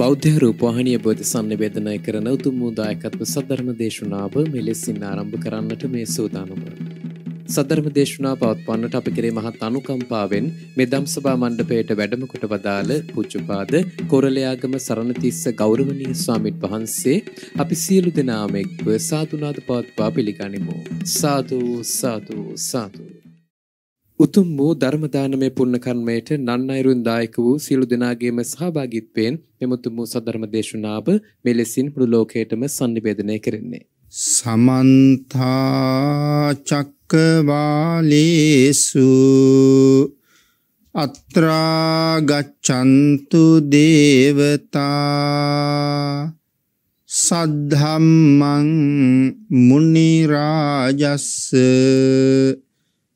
බෞද්ධ රූපවාහිනිය බෝධිසන් නිවේදනය කරන උතුම් වූ දායකත්ව සද්ධර්ම දේශනාව මෙලෙසින් ආරම්භ කරන්නට මේ සූදානම. සද්ධර්ම දේශනාව පවත්වන්නට අප කෙරේ මහත් අනුකම්පාවෙන් මෙදම් සභා මණ්ඩපයට වැඩම කොට වදාළ පූජ්‍යපාද කොරළයාගම සරණතිස්ස ගෞරවනීය ස්වාමින් වහන්සේ අපි සියලු දෙනාම එක්ව සාදුනාද පවත්වා පිළිගනිමු. සාදු සාදු සාදු උතුම් වූ ධර්ම දානමය පුණ්‍ය කර්මයට නන් අයුරුන් දායක වූ සියලු දෙනාගේම සහභාගීත්වයෙන් මෙම උතුම් වූ සද්ධර්ම දේශනාව මෙලෙසින් මුළු ලෝකයටම sannivedanaya කෙරෙන්නේ. සමන්ත චක්කවාලේසු අත්‍රා ගච්ඡන්තු දේවතා සද්ධම්මං මුනි රාජස්ස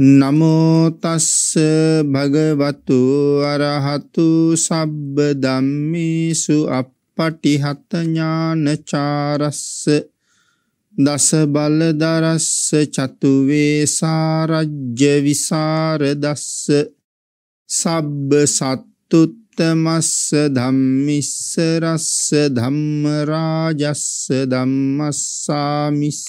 නමෝතස්ස භගවතු අරහතු සබ්බ ධම්මිසු අපපටිහත ඥානචාරස්ස දස බලදරස්ස චතුවේසාරජ්‍ය විසාරදස්ස සබ්බ සත්තුත්තමස්ස ධම්මිස්ස රස්ස ධම්මරාජස්ස ධම්මස්සාමිස්ස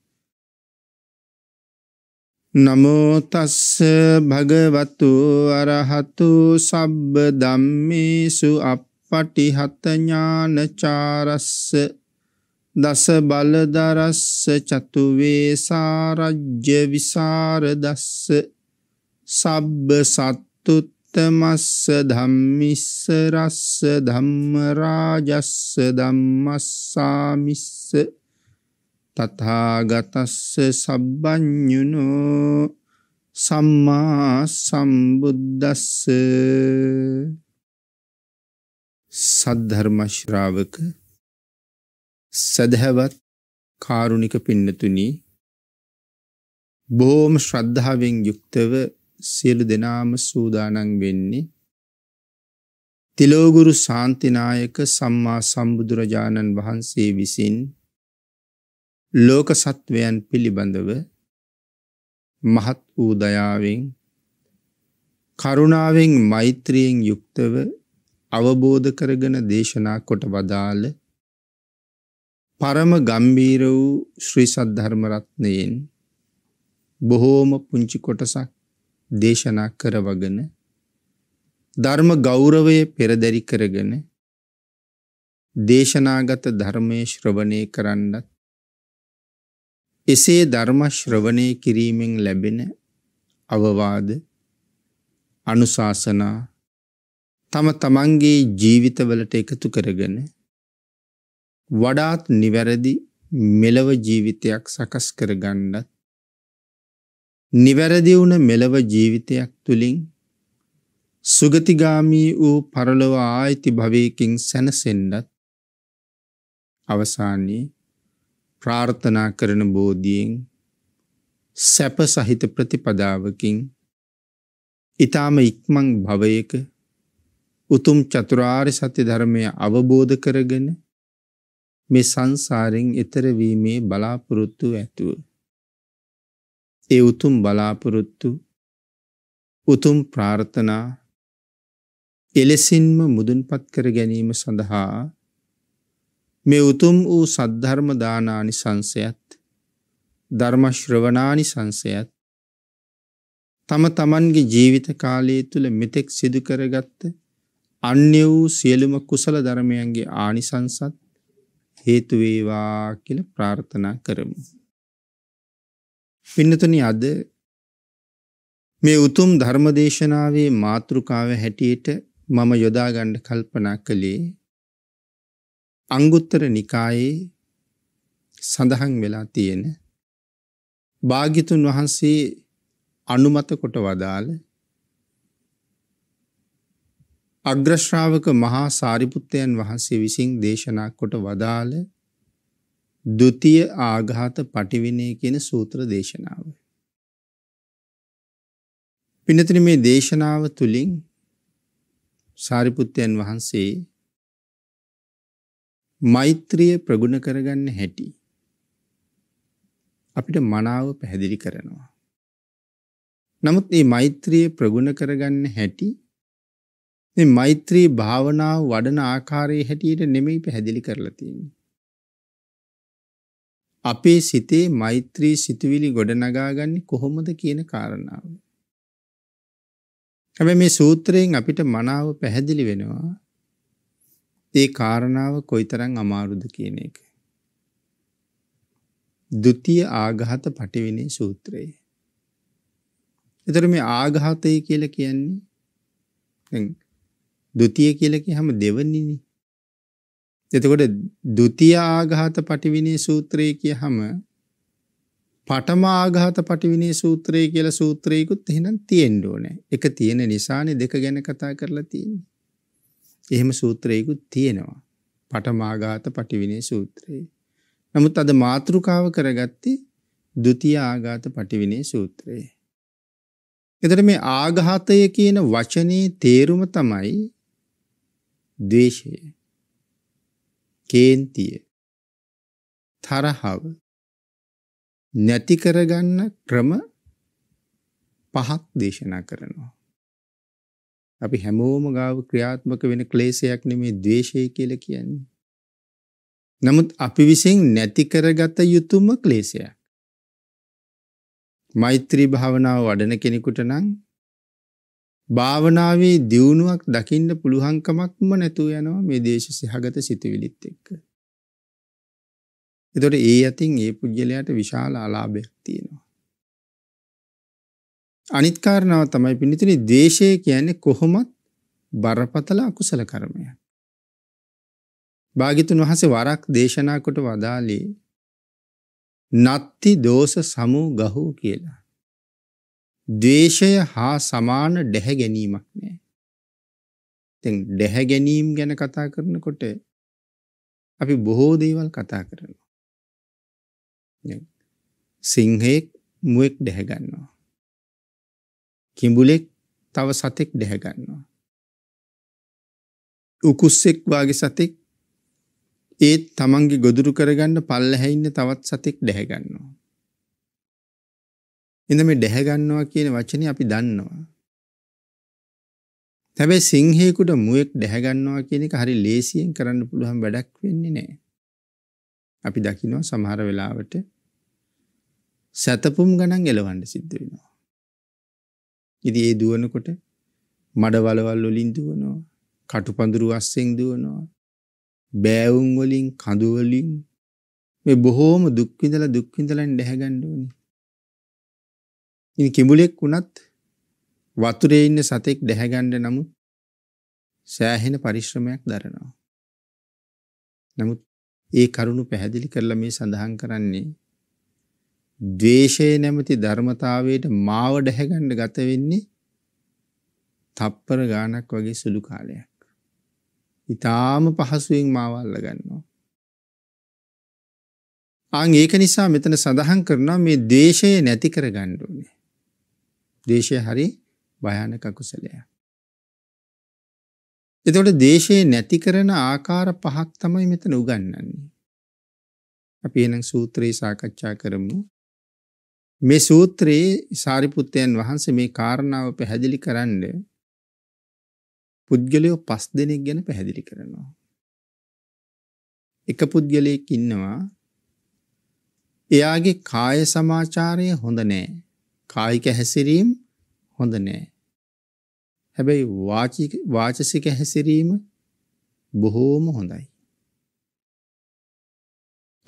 නමෝතස්ස භගවතු අරහතු සබ්බ ධම්මේසු අපපටිහත ඥානචාරස්ස දස බලදරස්ස චතු වේසාරජ්‍ය විසරදස්ස සබ්බ සත්තුත්තමස්ස ධම්මිස්ස රස්ස ධම්ම රාජස්ස ධම්මස්සාමිස්ස තථාගතස්ස සබ්බඤුනෝ සම්මා සම්බුද්දස්ස සද්ධර්ම ශ්‍රාවක සදහවත් කාරුණික පින්නතුනි බොහොම ශ්‍රද්ධාවෙන් යුක්තව සියලු දෙනාම සූදානම් වෙන්නේ තිලෝගුරු ශාන්තිනායක සම්මා සම්බුදුරජාණන් වහන්සේ විසින් ලෝක සත්වයන් පිළිබඳව මහත් වූ දයාවෙන් කරුණාවෙන් මෛත්‍රියෙන් යුක්තව අවබෝධ කරගෙන දේශනා කොට වදාළ පරම ගම්බීර වූ ශ්‍රී සද්ධර්ම රත්නයෙන් බොහෝම පුංචි කොටසක් දේශනා කරවගෙන ධර්ම ගෞරවය පෙරදරි කරගෙන දේශනාගත ධර්මයේ ශ්‍රවණය කරන්නත් එසේ ධර්මශ්‍රවනය කිරීමෙන් ලැබෙන අවවාද අනුශාසනා තම තමන්ගේ ජීවිතවලට එකතු කරගෙන වඩාත් නිවැරදි මෙලව ජීවිතයක් සකස් කරගන්නත් නිවැරදි වුණ මෙලව ජීවිතයක් තුළින් සුගතිගාමී වූ පරලොව ආයිති භවයකින් සැනසෙන්ඩත් අවසානයේ ප්‍රාර්ථනා කරන බෝධියෙන් සැප සහිත ප්‍රතිපදාවකින් ඊ타ම ඉක්මන් භවයක උතුම් චතුරාර්ය සත්‍ය ධර්මය අවබෝධ කරගෙන මේ සංසාරෙන් එතර වීමේ බලාපොරොත්තු ඇතුව ඒ උතුම් බලාපොරොත්තු උතුම් ප්‍රාර්ථනා එලෙසින්ම මුදුන්පත් කර ගැනීම සඳහා මේ උතුම් වූ සද්ධර්ම දානානි සංසයත් ධර්මශ්‍රවනානි සංසයත් තම තමන්ගේ ජීවිත කාලයේ තුළ මෙතෙක් සිදුකරගත්ත අන්‍ය වූ සියලුම කුසල ධර්මයන්ගේ ආනිසංසත් හේතුවේවා කියල ප්‍රාර්ථනා කරමු. පින්නතුනි අද මේ උතුම් ධර්මදේශනාවේ මාතෘකාව හැටියට මම යොදාගණ්ඩ කල්පනා කළේ අංගුත්තර නිකායේ සඳහන් වෙලා තියෙන භාගිතුන් වහන්සේ අනුමත කොට වදාළ අග්‍රශ්‍රාවක මහා සාරිපුත්තයන් වහන්සේ විසින් දේශනා කොට වදාළ ද්විතිය ආඝාත පටිවිණය කියන සූත්‍ර දේශනාව. පිනතින මේ දේශනාව තුලින් සාරිපුත්තයන් වහන්සේ මෛත්‍රිය ප්‍රගුණ කරගන්න හැටි අපිට මනාව පැහැදිලි කරනවා. නමුත් මේ මෛත්‍රිය ප්‍රගුණ කරගන්න හැටි මේ මෛත්‍රී භාවනාව වඩන ආකාරයේ හැටියට නෙමෙයි පැහැදිලි කරලා තියෙන්නේ. අපේ සිතේ මෛත්‍රී සිතුවිලි ගොඩනගාගන්නේ කොහොමද කියන කාරණාව. හැබැයි මේ සූත්‍රයෙන් අපිට මනාව පැහැදිලි වෙනවා ඒ කාරණාව කොයිතරං අමාරුද කියන එක. දුතිය ආගහත පටිවිනේ සූත්‍රයේ. එතර මේ ආගහතය කියල කියන්නේ දුතිය කියලක හම දෙවනිනි. එතකොට දුතිය ආගහත පටිවිනේ සූත්‍රය කිය හම පටම ආගහත පටිවිනේ සූත්‍රය කියල සූත්‍රයකුත් එහෙනම් තියෙන්ඩෝනෑ එක තියෙන නිසානෙ දෙක ගැන කතා කරලා තියන්නේ. එහෙම සූත්‍රයකුත් තියෙනවා. පටමාඝාත පටිවිනේ සූත්‍රය. නමුත් අද මාතෘකාව කරගත්තේ ဒ ුතිය ආඝාත පටිවිනේ සූත්‍රය. එතකොට මේ ආඝාතය කියන වචනේ තේරුම තමයි ද්වේෂය. කේන්තිය. තරහව. නැති කරගන්න ක්‍රම පහක් දේශනා කරනවා. අපි හැමෝම ගාව ක්‍රියාත්මක වෙන ක්ලේශයක් නෙමේ ද්වේෂය කියලා කියන්නේ. නමුත් අපි විසින් නැති කරගත යුතුම ක්ලේශයක්. මෛත්‍රී භාවනාව වඩන කෙනෙකුට නම් භාවනාවේ දියුණුවක් දකින්න පුළුවන්කමක්ම නැතුව යනවා මේ දේශ සහගත සිතුවිලිත් එක්ක. එතකොට ඒ අතින් ඒ පුජ්‍යලයට විශාල අලාභයක් තියෙනවා. අනිත් කාරණාව තමයි පිණිතුනි දේශය කියන්නේ කොහොමත් බරපතල අකුසල කර්මයක්. භාගිතුන් වහන්සේ වරක් දේශනා කොට වදාළේ නත්ති දෝෂ සමූ ගහූ කියලා. දේශය හා සමාන ඩැහැ ගැනීමක් නෑ. ඉතින් ඩැහැ ගැනීම ගැන කතා කරනකොට අපි බොහෝ දේවල් කතා කරනවා. සිංහයෙක් මුවෙක් ඩැහැ ගන්නවා. කිඹුලෙක් තව සතෙක් ඩැහැගන්නවා. උකුස්සෙක් වගේ සතෙක් ඒත් තමන්ගේ ගොදුරු කරගන්න පල්ලැහැඉන්න තවත් සතෙක් ඩැහැගන්නවා. එඳ මේ ඩැහැගන්නවා කියන වචනය අපි දන්නවා. තැබැයි සිංහයකුට මුවෙක් ඩැහැගන්නවා කියන එක හරි ලේසියෙන් කරන්න පුළුවන් වැඩක් වෙන්නේ නෑ. අපි දකිනවා සමහර වෙලාවට සැතපුම් ගණන් එලවන්න සිද්ධ වෙනවා. ඉති ඒ දුවනකොට මඩවලවල් වලින් දුවනවා කටුපඳුරු අස්සෙන් දුවනවා බෑවුම් වලින් කඳුවලින් මේ බොහෝම දුක්විඳල දුක්විඳලන් ඩැහැගණ්ඩුවනි. ඉ කිඹුලෙක් වුණත් වතුරේ ඉන්න සතෙක් ඩැහැගණ්ඩ නමු සෑහෙන පරිශ්‍රමයක් දරනවා. නමුත් ඒ කරුණු පැහැදිලි කරලා මේ සඳහන් කරන්නේ ද්වේෂය නැමැති ධර්මතාවයට මාව ඩැහැගන්න ගත වෙන්නේ තප්පර ගාණක් වගේ සුළු කාලයක්. ඊටාම පහසුවෙන් මාව අල්ලගන්නවා. ආන් ඒක නිසා මෙතන සඳහන් කරනවා මේ ද්වේෂය නැති කරගන්න ඕනේ. ද්වේෂය හරි භයානක කුසලයක්. එතකොට ද්වේෂය නැති කරන ආකාර පහක් තමයි මෙතන උගන්වන්නේ. අපි එහෙනම් සූත්‍රේ සාකච්ඡා කරමු. මේ සූත්‍රයේ සාරිපුත්තයන් වහන්සේ මේ කාරණාව පැහැදිලි කරන්න පුද්ගලයෝ පස් දෙනෙක් ගැන පැහැදිලි කරනවා. එක පුද්ගලයෙක් ඉන්නවා එයාගේ කාය සමාචාරය හොඳ නෑ. කායික හැසිරීම් හොඳ නෑ. හැබැයි වාචික වාචසික හැසිරීම බොහෝම හොඳයි.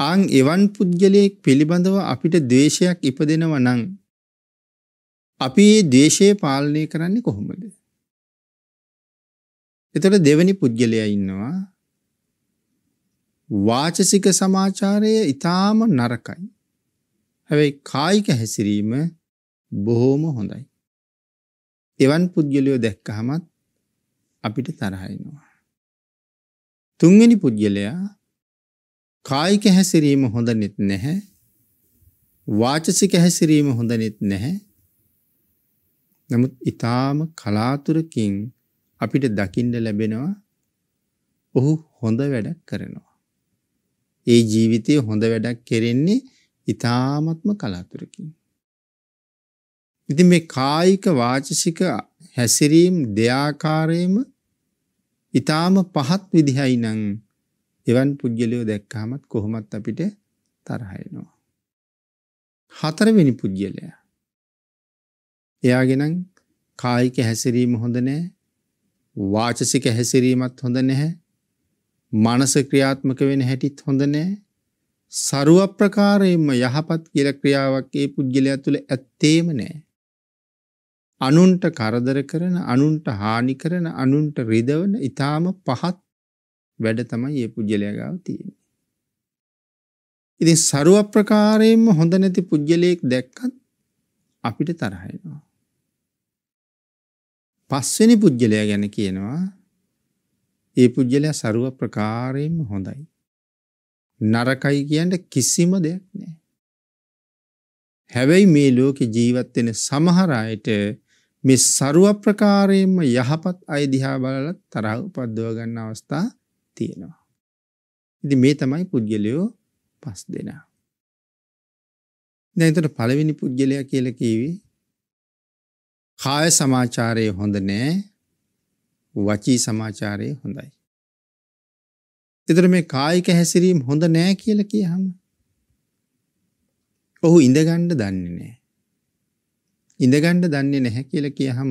ආන් එවන් පුද්ගලයෙක් පිළිබඳව අපිට ද්වේෂයක් ඉපදෙනවා නම් අපි මේ ද්වේෂය පාලනය කරන්නේ කොහොමද? එතකොට දෙවැනි පුද්ගලයා ඉන්නවා වාචසික සමාචාරය ඊටාම නරකයි. හැබැයි කායික හැසිරීම බොහොම හොඳයි. එවන් පුද්ගලයෝ දැක්කහමත් අපිට තරහ එනවා. තුන්වෙනි පුද්ගලයා කායික හැසිරීම හොඳනෙත් නැහැ වාචසික හැසිරීම හොඳනෙත් නැහැ නමුත් ඊටාම කලාතුරකින් අපිට දකින්න ලැබෙනවා ඔහු හොඳ වැඩක් කරනවා ඒ ජීවිතයේ හොඳ වැඩක් කෙරෙන්නේ ඊටාමත්ම කලාතුරකින් ඉතින් මේ කායික වාචසික හැසිරීම් දෙආකාරයේම ඊටාම පහත් විදිහයි නම් එවන් පුද්ගලයෝ දැක්කහමත් කොහොමත් අපිට තරහ එනවා. හතරවෙනි පුද්ගලයා. එයාගෙනම් කායික හැසිරීම හොඳ නැහැ. වාචසික හැසිරීමත් හොඳ නැහැ. මනස ක්‍රියාත්මක වෙන හැටිත් හොඳ නැහැ. සරුව ප්‍රකාරයෙන්ම යහපත් කියල ක්‍රියාවක් ඒ පුද්ගලයා තුළ ඇත්තේම නෑ. අනුන්ට කරදර කරන අනුන්ට හානි කරන අනුන්ට රිදවන ඉතාම පහත් වැඩ තමයි ඒ පුද්ගලයාගාව තියෙන්නේ. ඉතින් සරුව ප්‍රකාරයෙන්ම හොඳ නැති පුද්ගලයෙක් දැක්කත් අපිට තරහ එනවා. පස්වෙනි පුද්ගලයා ගැන කියනවා ඒ පුද්ගලයා සරුව ප්‍රකාරයෙන්ම හොඳයි. නරකයි කියන්න කිසිම දෙයක් නෑ. හැබැයි මේ ලෝකෙ ජීවත් වෙන සමහර අයට මේ සරුව ප්‍රකාරයෙන්ම යහපත් අය දිහා බලලා තරහ උපද්දව ගන්න අවස්ථා තියෙනවා. ඉති මේ තමයි පුද්ගලයෝ පස් දෙනා. දැතට පළවෙනි පුද්ගලයා කියල කීවි කාය සමාචාරය හොඳ නෑ වචී සමාචාරය හොඳයි. එතර මේ කායික හැසිරීම් හොඳ නෑ කියල කිය හම. ඔහු ඉඳගණ්ඩ දන්නේ නෑ. ඉඳගණ්ඩ දන්නේ නැහැ කියල කිය හම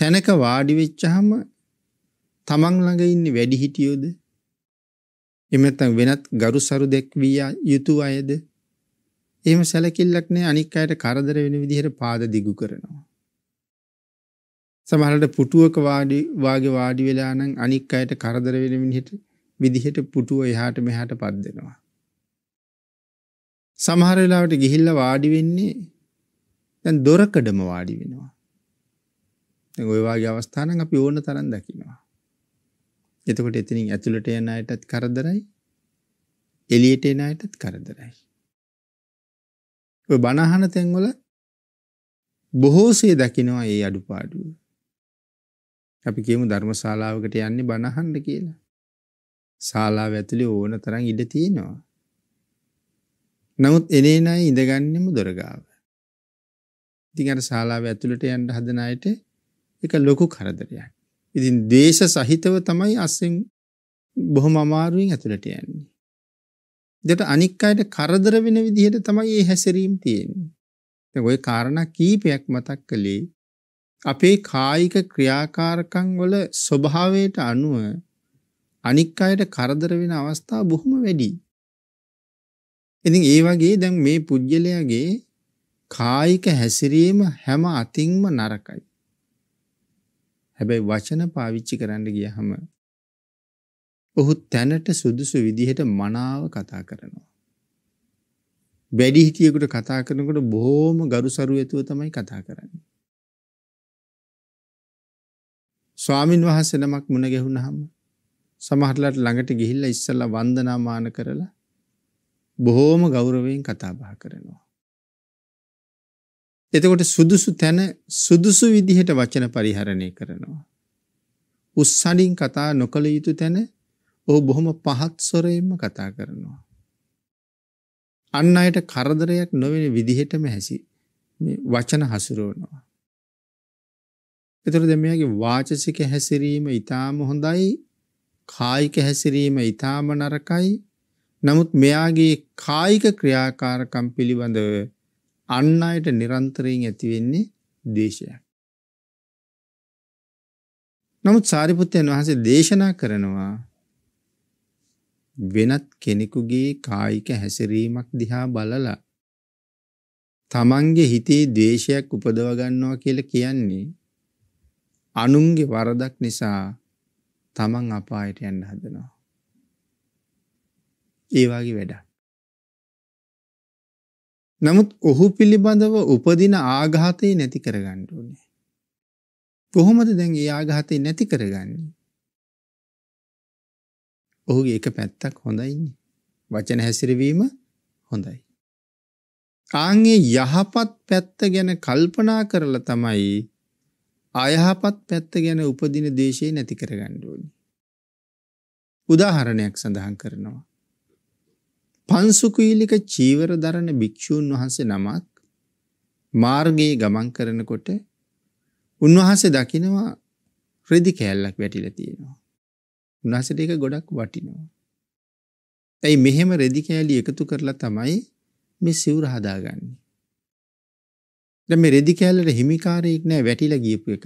තැනක වාඩිවෙච්ච හම තමන් ළඟ ඉන්නේ වැඩිහිටියෝද? එහෙම නැත්නම් වෙනත් ගරු සරු දැක්විය යුතු අයද? එහෙම සැලකිල්ලක් නැහැ අනික් අයට කරදර වෙන විදිහට පාද දිගු කරනවා. සමහරවිට පුටුවක වාඩි වාගේ වාඩි වෙලා නම් අනික් අයට කරදර වෙන විදිහට විදිහට පුටුව එහාට මෙහාට පද්දනවා. සමහර වෙලාවට ගිහිල්ලා වාඩි වෙන්නේ දැන් දොරකඩම වාඩි වෙනවා. දැන් ওই වාගේ අවස්ථා නම් අපි ඕන තරම් දකිනවා. එතකොට එතනින් ඇතුළට යන අයටත් කරදරයි එළියට එන අයටත් කරදරයි. ඔය බණහන තැන්වල බොහෝසේ දකිනවා ඒ අඩුපාඩුව. අපි කියමු ධර්මශාලාවකට යන්නේ බණහන්න කියලා. ශාලාව ඇතුලේ ඕන තරම් ඉඩ තියෙනවා. නමුත් එනේන අය ඉඳගන්නෙම දොරගාව. ඉතින් අර ශාලාව ඇතුළට යන්න හදන අයට ඒක ලොකු කරදරයක්. ඉතින් දේශ සහිතව තමයි අස්සෙන් බොහොම අමාරුවෙන් ඇතුළට යන්නේ. දෙට අනික් අයට කරදර වෙන විදිහට තමයි මේ හැසිරීම් තියෙන්නේ. දැන් ওই කාරණා කීපයක් මතක් කළේ අපේ කායික ක්‍රියාකාරකම් වල ස්වභාවයට අනුව අනික් අයට කරදර වෙන අවස්ථා බොහොම වැඩි. ඉතින් ඒ වගේ දැන් මේ පුජ්‍යලයාගේ කායික හැසිරීම හැම අතින්ම නරකයි. හැබැයි වචන පාවිච්චි කරන්න ගියහම ඔහු තැනට සුදුසු විදිහට මනාව කතා කරනවා. වැඩි හිටියෙකුට කතා කරනකොට බොහොම ගරුසරු ඇතුව තමයි කතා කරන්නේ. ස්වාමින් වහන්සේ නමක් මුණ ගැහුනහම සමහරලාට ළඟට ගිහිල්ලා ඉස්සල්ලා වන්දනාමාන කරලා බොහොම ගෞරවයෙන් කතා බහ කරනවා. එතකොට සුදුසු තැන සුදුසු විදිහට වචන පරිහරණය කරනවා. උස්සඩින් කතා නොකළ යුතු තැන ඕ බොහොම පහත් සොරයෙන්ම කතා කරනවා. අන්න අයට කරදරයක් නොවෙන විදිහටම හැසි වචන හසුරුවනවා. එතර දෙමයාගේ වාචසික හැසිරීම ඉතාම හොඳයි කායික හැසිරීම ඉතාම නරකයි නමුත් මෙයාගේ කායික ක්‍රියාකාරකම් පිළිබඳව අන්න අයට නිරන්තරයෙන් ඇතිවෙන්නේ දේශය. නමුත් සාරිපුත්තයන් වහන්සේ දේශනා කරනවා වෙනත් කෙනෙකුගේ කායික හැසිරීමක් දිහා බලලා තමන්ගේ හිතේ දේශයක් උපදවගන්නවා කියල කියන්නේ අනුන්ගේ වරදක් නිසා තමන් අපායට යන්න හදනවා. ඒවාගේ වැඩක්. නමුත් ඔහු පිළිබඳව උපදින ආඝාතය නැති කරගන්න ඕනේ. කොහොමද දැන් ඒ ආඝාතය නැති කරගන්නේ? ඔහුගේ එක පැත්තක් හොඳයිනේ. වචන හැසිරවීම හොඳයි. ආන්ගේ යහපත් පැත්ත ගැන කල්පනා කරලා තමයි අයහපත් පැත්ත ගැන උපදින දේශේ නැති කරගන්න ඕනේ. උදාහරණයක් සඳහන් කරනවා. පන්සුකීලික චීවර දරන භික්ෂූන් වහන්සේ නමක් මාර්ගයේ ගමන් කරනකොට උන්වහන්සේ දකිනවා රෙදි කෑල්ලක් වැටිලා තියෙනවා. උන්වහන්සේට ඒක ගොඩක් වටිනවා. ඇයි මෙහෙම රෙදි කෑලි එකතු කරලා තමයි මේ සිවුර හදාගන්නේ. දැන් මේ රෙදි කෑල්ලට හිමිකාරයෙක් නෑ වැටිලා ගියපු එක.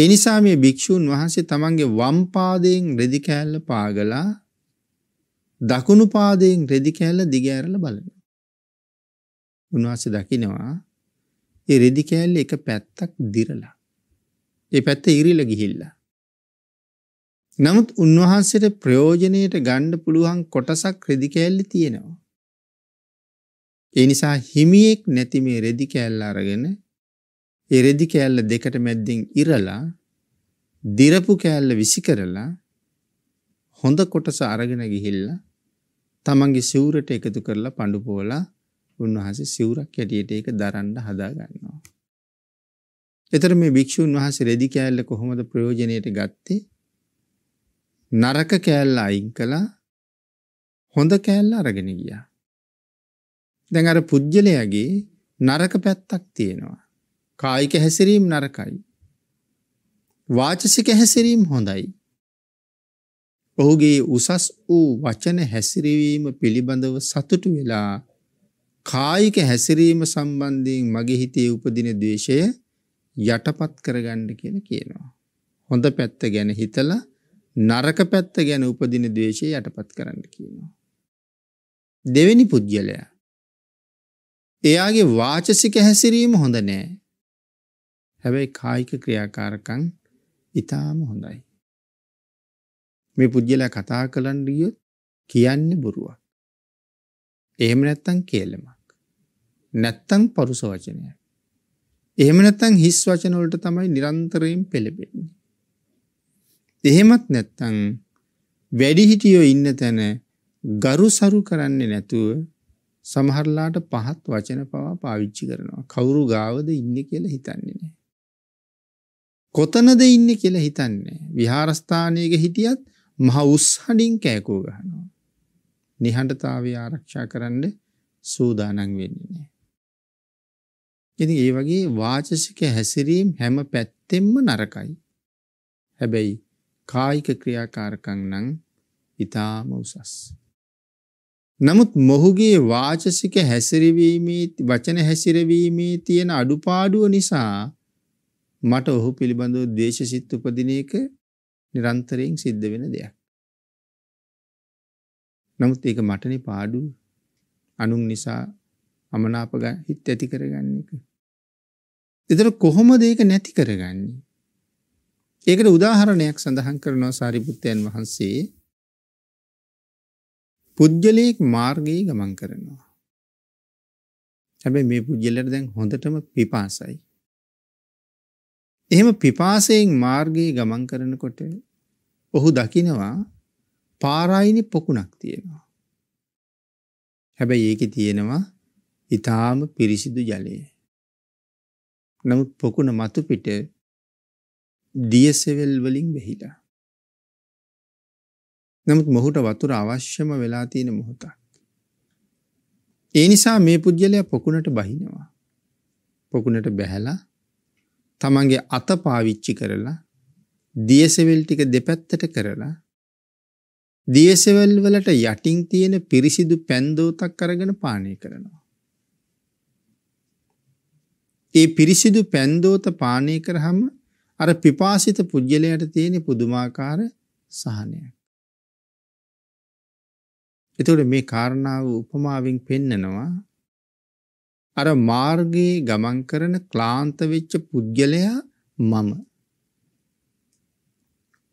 ඒ නිසා මේ භික්ෂූන් වහන්සේ තමන්ගේ වම් පාදයෙන් රෙදි කෑල්ල පාගලා දකුණු පාදයෙන් රෙදි කෑල්ල දිග ඇරලා බලනවා. උන්වහන්සේ දකිනවා ඒ රෙදි කෑල්ල එක පැත්තක් දිරලා. ඒ පැත්ත ඉරිල ගිහිල්ලා. නමුත් උන්වහන්සේට ප්‍රයෝජනයට ගණ්ඩ පුළුවන් කොටසක් රෙදි කෑල්ලි තියෙනවා. ඒ නිසා හිමියෙක් නැති මේ රෙදි කෑල්ල අරගෙන ඒ රෙදි කෑල්ල දෙකට මැද්දෙන් ඉරලා දිරපු කෑල්ල විසි කරලා හොඳ කොටස අරගෙන ගිහිල්ලා තමන්ගේ සිවුරට එකතු කරලා පඩු පෝලා උන්වහසේ සිවුරක් ඇටියට ඒක දරන්න හදාගන්නවා. එතර මේ භික්‍ෂූන් වහස රෙදි කෑල්ල කොහොමද ප්‍රයෝජනයට ගත්තේ නරක කෑල්ල අයින් කලා හොඳ කෑල්ල අරගෙන ගියා. දැන් අර පුද්ගලයාගේ නරක පැත්තක් තියෙනවා. කායික හැසිරීම් නරකයි. වාචසික හැසිරීම් හොඳයි. ඔහුගේ උසස් වූ වචන හැසිරවීම පිළිබඳව සතුටු වෙලා කායික හැසිරීම සම්බන්ධයෙන් මගේ හිතේ උපදින ද්වේෂය යටපත් කරගන්න කියන කියනවා. හොඳ පැත්ත ගැන හිතලා නරක පැත්ත ගැන උපදින ද්වේෂය යටපත් කරන්න කියනවා. දෙවෙනි පුද්ගලයා. එයාගේ වාචසික හැසිරීම හොඳ නෑ. හැබැයි කායික ක්‍රියාකාරකං ඉතාම හොඳයි. මේ පුද්ගලයා කතා කරන්න ගියොත් කියන්නේ බොරුවක්. එහෙම නැත්තම් කේලමක්. නැත්තම් පරුස වචනයක්. එහෙම නැත්තම් හිස් වචන වලට තමයි නිරන්තරයෙන් පෙළඹෙන්නේ. එහෙමත් නැත්තම් වැඩිහිටියෝ ඉන්න තැන ගරුසරු කරන්නේ නැතුව සමහරලාට පහත් වචන පවා පාවිච්චි කරනවා. කවුරු ගාවද ඉන්නේ කියලා හිතන්නේ නැහැ. කොතනද ඉන්නේ කියලා හිතන්නේ. විහාරස්ථානයක හිටියත් මහ උස්හඩින් කෑකෝ ගහනවා. නිහඬතාව ආරක්ෂා කරන්න සූදානන් වෙන්නේ. ඉති ඒ වගේ වාචසික හැසිරීම් හැම පැත්තෙම්ම නරකයි. හැබැයි කායික ක්‍රියාකාරකං නං ඉතාම උසස්. නමුත් මොහුගේ වාචසික හැසිරවීමේ වචන හැසිරවීමේ තියෙන අඩුපාඩුව නිසා මට ඔහු පිළිබඳව දේශසිත් උපදින එක නිරන්තරයෙන් සිද්ධ වෙන දෙයක්. නමුත් ඒක මටනේ පාඩුව. අනුන් නිසා අමනාප හිත ඇති කරගන්න එක. ඒතර කොහොමද ඒක නැති කරගන්නේ? ඒකට උදාහරණයක් සඳහන් කරනවා සාරිපුත්තයන් වහන්සේ පුද්ගලයෙක් මාර්ගයේ ගමන් කරනවා. හැබැයි මේ පුද්ගලයාට දැන් හොඳටම පිපාසයි. එහෙම පිපාසයෙන් මාර්ගයේ ගමන් කරනකොට ඔහු දකිනවා පාරායිනි පොකුණක් තියෙනවා. හැබැයි ඒකෙ තියෙනවා ඊටාම පිරිසිදු ජලය. නමුත් පොකුණ මතු පිට දියසෙවල් වලින් වෙහිලා. නමුත් මොහුට වතුර අවශ්‍යම වෙලා තියෙන මොහොතක්. ඒ නිසා මේ පුද්ගලයා පොකුණට බහිනවා. පොකුණට බැහැලා තමන්ගේ අත පාවිච්චි කරලා දියසෙවල් ටික දෙපැත්තට කරලා දියසෙවල් වලට යටින් තියෙන පිරිසිදු පැන්දෝතක් අරගෙන පානය කරනවා. ඒ පිරිසිදු පැන්දෝත පානය කරහම අර පිපාසිත පුද්ගලයට තියෙන පුදුමාකාර සහනයක්. එතකොට මේ කාරණාව උපමාවෙන් පෙන්නනවා අර මාර්ගයේ ගමන් කරන ක්ලාන්ත වෙච්ච පුද්ගලයා මම.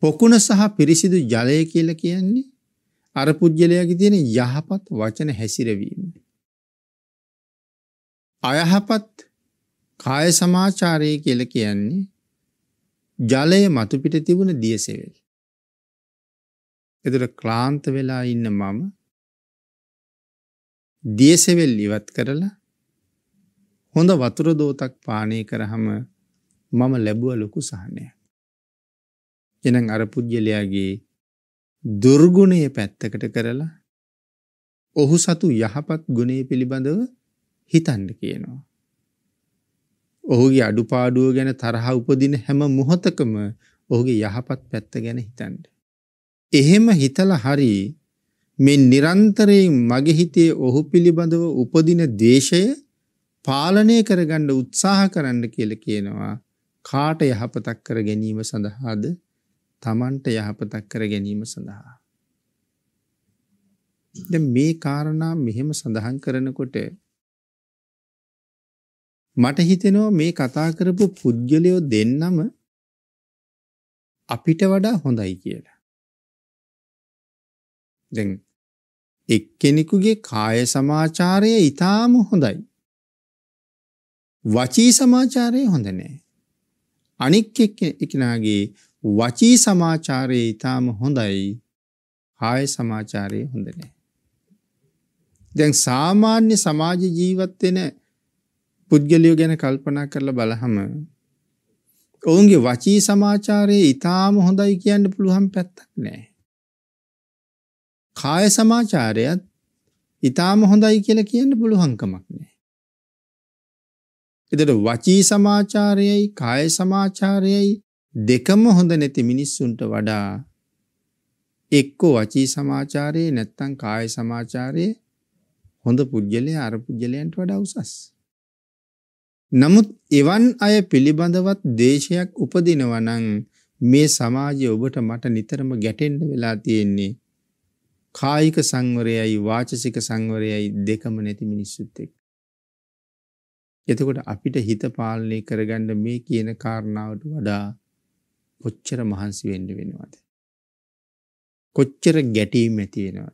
පොකුණ සහ පිරිසිදු ජලය කියලා කියන්නේ අර පුද්ගලයාගේ තියෙන යහපත් වචන හැසිරවීම. අයහපත් කාය සමාචාරය කියලා කියන්නේ ජලය මතුපිට තිබුණ දියසෙවල්. එතකොට ක්ලාන්ත වෙලා ඉන්න මම දියසෙවල් ඉවත් කරලා හොඳ වතුරදෝතක් පානය කරහම මම ලැබුව ලොකු සහනය. එනම් අරපුද්ගලයාගේ දුර්ගුණය පැත්තකට කරලා ඔහු සතු යහපත් ගුණය පිළිබඳව හිතන්ඩ කියනවා. ඔහුගේ අඩුපාඩුව ගැන තරහ උපදින හැම මොහොතකම ඔහුගේ යහපත් පැත්ත ගැන හිතන්ඩ. එහෙම හිතල හරි මේ නිරන්තරයෙන් මගේ හිතේ ඔහු පිළිබඳව උපදින දේශය පාලනය කරගණ්ඩ උත්සාහ කරන්න කියල කියනවා කාට යහපතක් කර ගැනීම සඳහාද තමන්ට යහපතක් කර ගැනීම සඳහා. මේ කාරණා මෙහෙම සඳහන් කරනකොට මට හිතෙනවා මේ කතා කරපු පුද්ගලයෝ දෙන්නම අපිට වඩා හොඳයි කියලා. දැන් එක්කෙනෙකුගේ කාය සමාචාරය ඉතාම හොඳයි. වචී සමාචාරය හොඳ නෑ. අනික් එකනාගේ වචී සමාචාරයේ ඊටාම හොඳයි කාය සමාචාරයේ හොඳ නෑ. දැන් සාමාන්‍ය සමාජ ජීවත් වෙන පුද්ගලයෝ ගැන කල්පනා කරලා බලහම ඔවුන්ගේ වචී සමාචාරයේ ඊටාම හොඳයි කියන්න පුළුවන් පැත්තක් නෑ. කාය සමාචාරයත් ඊටාම හොඳයි කියලා කියන්න පුළුවන්කමක් නෑ. එතකොට වචී සමාචාරයයි කාය සමාචාරයයි දෙකම හොඳ නැති මිනිස්සුන්ට වඩා එක්ක වචී සමාචාරයේ නැත්තම් කාය සමාචාරයේ හොඳ පුජ්‍යලයා අර පුජ්‍යලයන්ට වඩා උසස්. නමුත් එවන් අය පිළිබඳවත් දේශයක් උපදිනවා නම් මේ සමාජය ඔබට මට නිතරම ගැටෙන්න වෙලා තියෙන්නේ කායික සංවරයයි වාචසික සංවරයයි දෙකම නැති මිනිස්සුත් එක්ක. එතකොට අපිට හිත පාලනය කරගන්න මේ කියන කාරණාවට වඩා කොච්චර මහන්සි වෙන්න වෙනවද? කොච්චර ගැටීම් ඇති වෙනවද?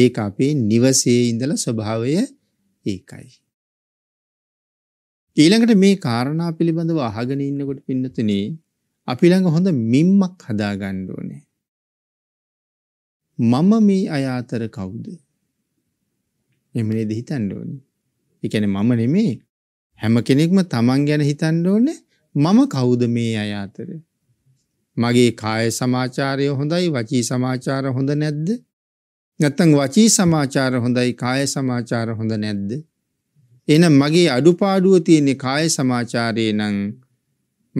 ඒක අපේ නිවසේ ඉඳලා ස්වභාවය ඒකයි. ඊළඟට මේ කාරණා පිළිබඳව අහගෙන ඉන්නකොට පින්නතුනේ අපි ළඟ හොඳ මිම්මක් හදාගන්න ඕනේ. මම මේ අය අතර කවුද? එමනේ ද හිතන්න ඕනේ. ඒ කියන්නේ මම නෙමෙයි හැම කෙනෙක්ම තමන් ගැන හිතන්න ඕනේ මම කවුද මේ අය අතර. මගේ කාය සමාචාරය හොඳයි වචී සමාචාර හොඳ නැද්ද? නැත්තම් වචී සමාචාර හොඳයි කාය සමාචාර හොඳ නැද්ද? එහෙනම් මගේ අඩුපාඩුව තියෙන්නේ කාය සමාචාරයේ නම්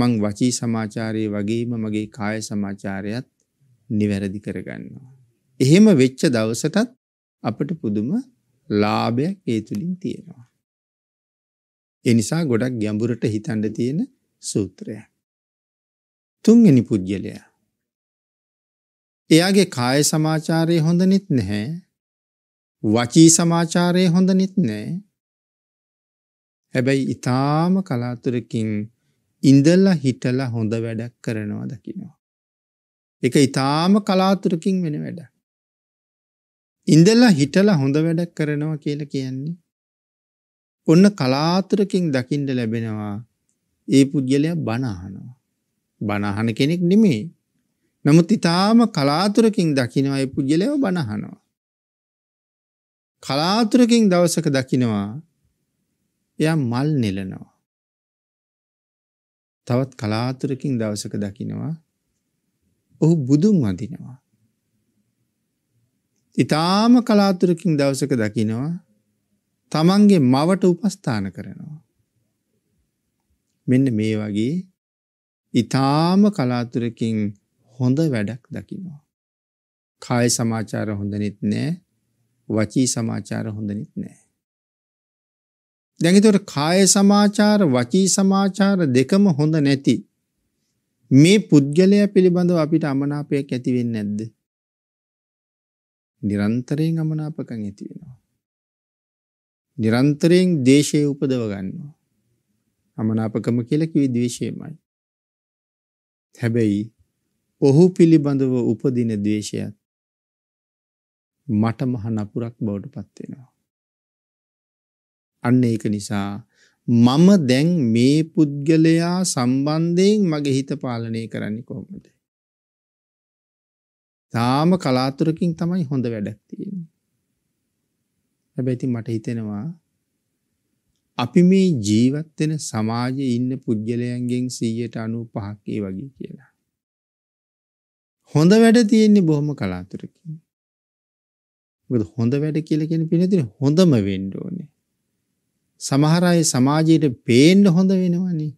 මං වචී සමාචාරයේ වගේම මගේ කාය සමාචාරයත් නිවැරදි කරගන්නවා. එහෙම වෙච්ච දවසටත් අපට පුදුම ලාභයක් ඒ තුලින් තියෙනවා. ඒ නිසා ගොඩක් ගැඹුරට හිතන්න තියෙන සූත්‍රයක්. තුන්වෙනි පුජ්‍යලයා. එයාගේ කාය සමාචාරය හොඳනිත් නැහැ. වචී සමාචාරය හොඳනිත් නැහැ. හැබැයි ඊටාම කලාතුරකින් ඉඳලා හිටලා හොඳ වැඩක් කරනවා දකිනවා. එක ඊටාම කලාතුරකින් වෙන වැඩක්. ඉඳලා හිටලා හොඳ වැඩක් කරනවා කියලා කියන්නේ ඔන්න කලාතුරකින් දකිින්ට ලැබෙනවා ඒ පුද්ගලයා බණහනවා. බණහන කෙනෙක් නෙමේ. නමුත් ඉතාම කලාතුරකින් දකිනවා ඒ පුද්ගලයව බණහනවා. කලාතුරකින් දවසක දකිනවා එය මල් නෙලනවා. තවත් කලාතුරකින් දවසක දකිනවා ඔහු බුදුන් වදිනවා. ඉතාම කලාතුරකින් දවසක දකිනවා තමන්ගේ මවට උපස්ථාන කරනවා. මෙන්න මේ වගේ ඉතාම කලාතුරකින් හොඳ වැඩක් දකිනවා. කාය සමාචාර හොඳනෙත් නෑ වචී සමාචාර හොඳනෙත් නෑ. දැඟතොට කාය සමාචාර වචී සමාචාර දෙකම හොඳ නැති. මේ පුද්ගලය පිළිබඳව අපිට අමනාපයක් ඇතිවෙන්න නැද්ද. නිරන්තරයෙන් අමනාපකං ඇතිවෙනවා. නිරන්තරයෙන් දේශය උපදව ගන්නවා. අමනාපකම කියලා කිවි ද්වේෂයමයි. හැබැයි ඔහු පිළිබඳව උපදින ද්වේෂයත් මට මහ නපුරක් බවට පත්වෙනවා. අන්න ඒක නිසා මම දැන් මේ පුද්ගලයා සම්බන්ධයෙන් මගේ හිත පාලනය කරන්නේ කොහොමද. තාම කලාතුරකින් තමයි හොඳ වැඩක් තියෙන්නේ. හැබැයි ඉතින් මට හිතෙනවා අපි මේ ජීවත් වෙන සමාජයේ ඉන්න පුජ්‍යලයන්ගෙන් 195ක් ඒ වගේ කියලා. හොඳ වැඩ තියෙන්නේ බොහොම කලාතුරකින්. මොකද හොඳ වැඩ කියලා කියන පිළිතුර හොඳම වෙන්න ඕනේ. සමහර අය සමාජයට පේන්න හොඳ වෙනවනේ.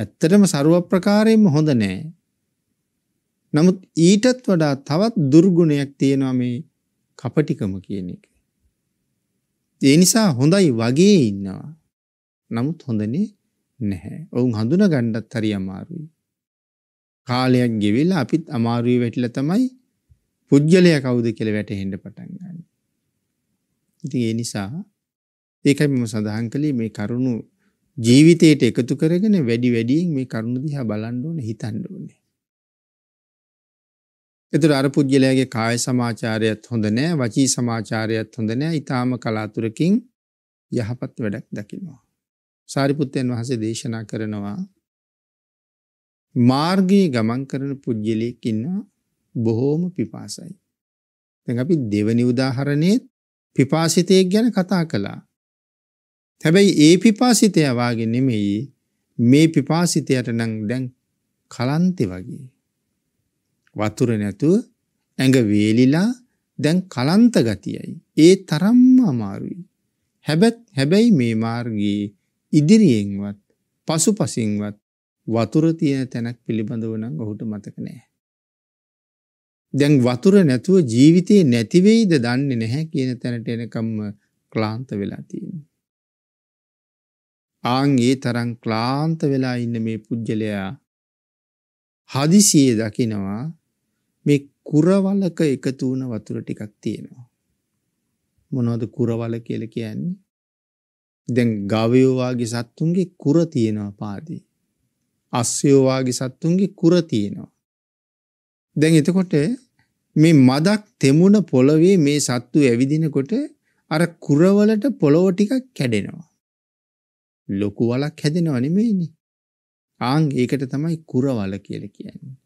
ඇත්තටම ਸਰව ප්‍රකාරයෙන්ම හොඳ නෑ. නමුත් ඊටත් වඩා තවත් දුර්ගුණයක් තියෙනවා මේ කපටිකම කියන එක. ඒ නිසා හොඳයි වගේ ඉන්නවා. නමුත් හොඳනේ නැහැ. ඔවුන් හඳුන ගණ්ඩත් හරි අමාරුයි. කාලයක් ගෙවිලා අපිත් අමාරුවී වැටිල තමයි පුද්ගලය කවුද කෙළ වැටහෙන්ට පටන්ගන්න. ඉති ඒ නිසා ඒකයි මෙම සඳහන් කළේ මේ කරුණු ජීවිතයට එකතු කරගෙන වැඩි වැඩියෙන් මේ කරුණු දිහා බලන්ඩෝන හිතන්ඩෝනේ. එතුර අර පුද්ගලයාගේ කාය සමාචාරයත් හොඳ නෑ වචී සමාචාරයත් හොඳ නෑ ඉතාම කලාතුරකින් යහපත් වැඩක් දකිනවා. සාරිපුත්තයන් වහසේ දේශනා කරනවා මාර්ගයේ ගමන් කරන පුද්ගලයෙක් ඉන්නවා බොහෝම පිපාසයි. තැන් අපි දෙවනි උදාහරණයත් පිපාසිතයක් ගැන කතා කළා. හැබැයි ඒ පිපාසිතය වාගෙන නෙමෙයි මේ පිපාසිතයට නම් දැන් කලන්තෙ වගේ. වතුර නැතුව ඇඟ වේලිලා දැන් කලන්ත ගතියයි. ඒ තරම්ම අමාරුයි. හැබැත් හැබැයි මේ මාර්ගයේ ඉදිරියෙන්වත් පසුපසින්වත් වතුර තියෙන තැනක් පිළිබඳව නම් ඔහුට මතක නැහැ. දැන් වතුර නැතුව ජීවිතේ නැති වෙයිද දන්නේ නැහැ කියන තැනට එනකම්ම ක්ලාන්ත වෙලා තියෙනවා. ආන් ඒ තරම් ක්ලාන්ත වෙලා ඉන්න මේ පුජ්‍යලයා හදිසියේ දකිනවා මේ කුරවලක එකතු වුණ වතුර ටිකක් තියෙනවා. මොනවද කුරවල කියලා කියන්නේ? දැන් ගවයෝ වාගේ සත්තුන්ගේ කුර තියෙනවා පාදී. අස්සයෝ වාගේ සත්තුන්ගේ කුර තියෙනවා. දැන් එතකොට මේ මදක් තෙමුණ පොළවේ මේ සත්තු ඇවිදිනකොට අර කුරවලට පොළොව ටිකක් කැඩෙනවා. ලොකු වලක් හැදෙනව නෙමෙයිනේ. ආන් ඒකට තමයි කුරවල කියලා කියන්නේ.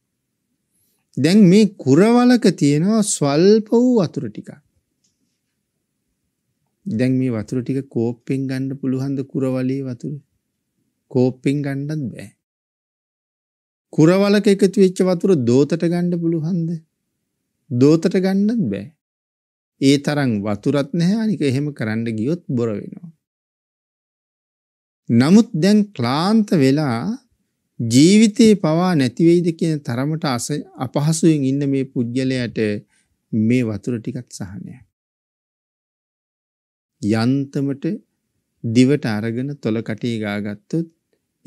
දැන් මේ කුරවලක තියෙනවා ස්වල්ප වූ වතුර ටිකක්. දැන් මේ වතුර ටික කෝප්පෙන් ගන්න පුළුවන්ද කුරවලේ වතුර? කෝප්පෙන් ගන්නත් බෑ. කුරවලක එකතු වෙච්ච වතුර දෝතට ගන්න පුළුවන්ද? දෝතට ගන්නත් බෑ. ඒ තරම් වතුරත් නැහැ අනික එහෙම කරන්න ගියොත් බොර වෙනවා. නමුත් දැන් ක්ලාන්ත වෙලා ජීවිතේ පවා නැති වෙයිද කියන තරමට අපහසුයෙන් ඉන්න මේ පුජ්‍යලයට මේ වතුර ටිකක් සහනයක්. යන්තමට දිවට අරගෙන තොල කටේ ගාගත්තොත්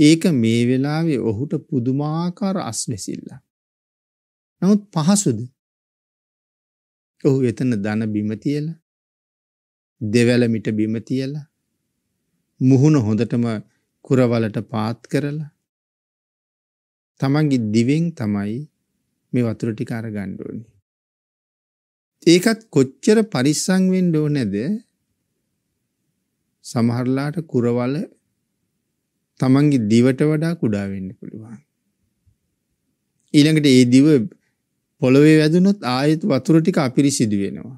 ඒක මේ වෙලාවේ ඔහුට පුදුමාකාර අස්වැසිල්ල. නමුත් පහසුද? ඔහු එතන දන බිම තියලා දෙවැල මිට බිම තියලා මුහුණ හොඳටම කුරවලට පාත් කරලා තමන්ගේ දිවෙන් තමයි මේ වතුර ටික අරගන්න ඕනේ. ඒකත් කොච්චර පරිස්සම් වෙන්න ඕනේද? සමහරලාට කුරවල තමන්ගේ දිවට වඩා කුඩා වෙන්න පුළුවන්. ඊළඟට ඒ දිව පොළොවේ වැදුනොත් ආයෙත් වතුර ටික අපිරිසිදු වෙනවා.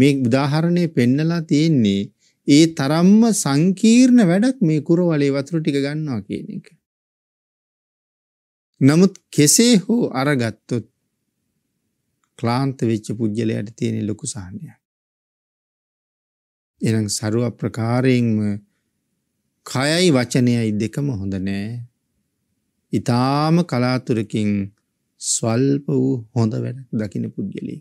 මේ උදාහරණය පෙන්නලා තියෙන්නේ ඒ තරම්ම සංකීර්ණ වැඩක් මේ කුරවලේ වතුර ටික ගන්නවා කියන එක. නමුත් කෙසේ හෝ අරගත්තොත් ක්ලාන්ත වෙච්ච පුද්ගලයට තියෙන ලොකු සහනයක්. එනම් සරුව ප්‍රකාරයෙන්ම කයයි වචනයයි දෙකම හොඳ නෑ. ඉතාම කලාතුරකින් ස්වල්ප වූ හොඳ වැඩ දකින පුද්ගලී.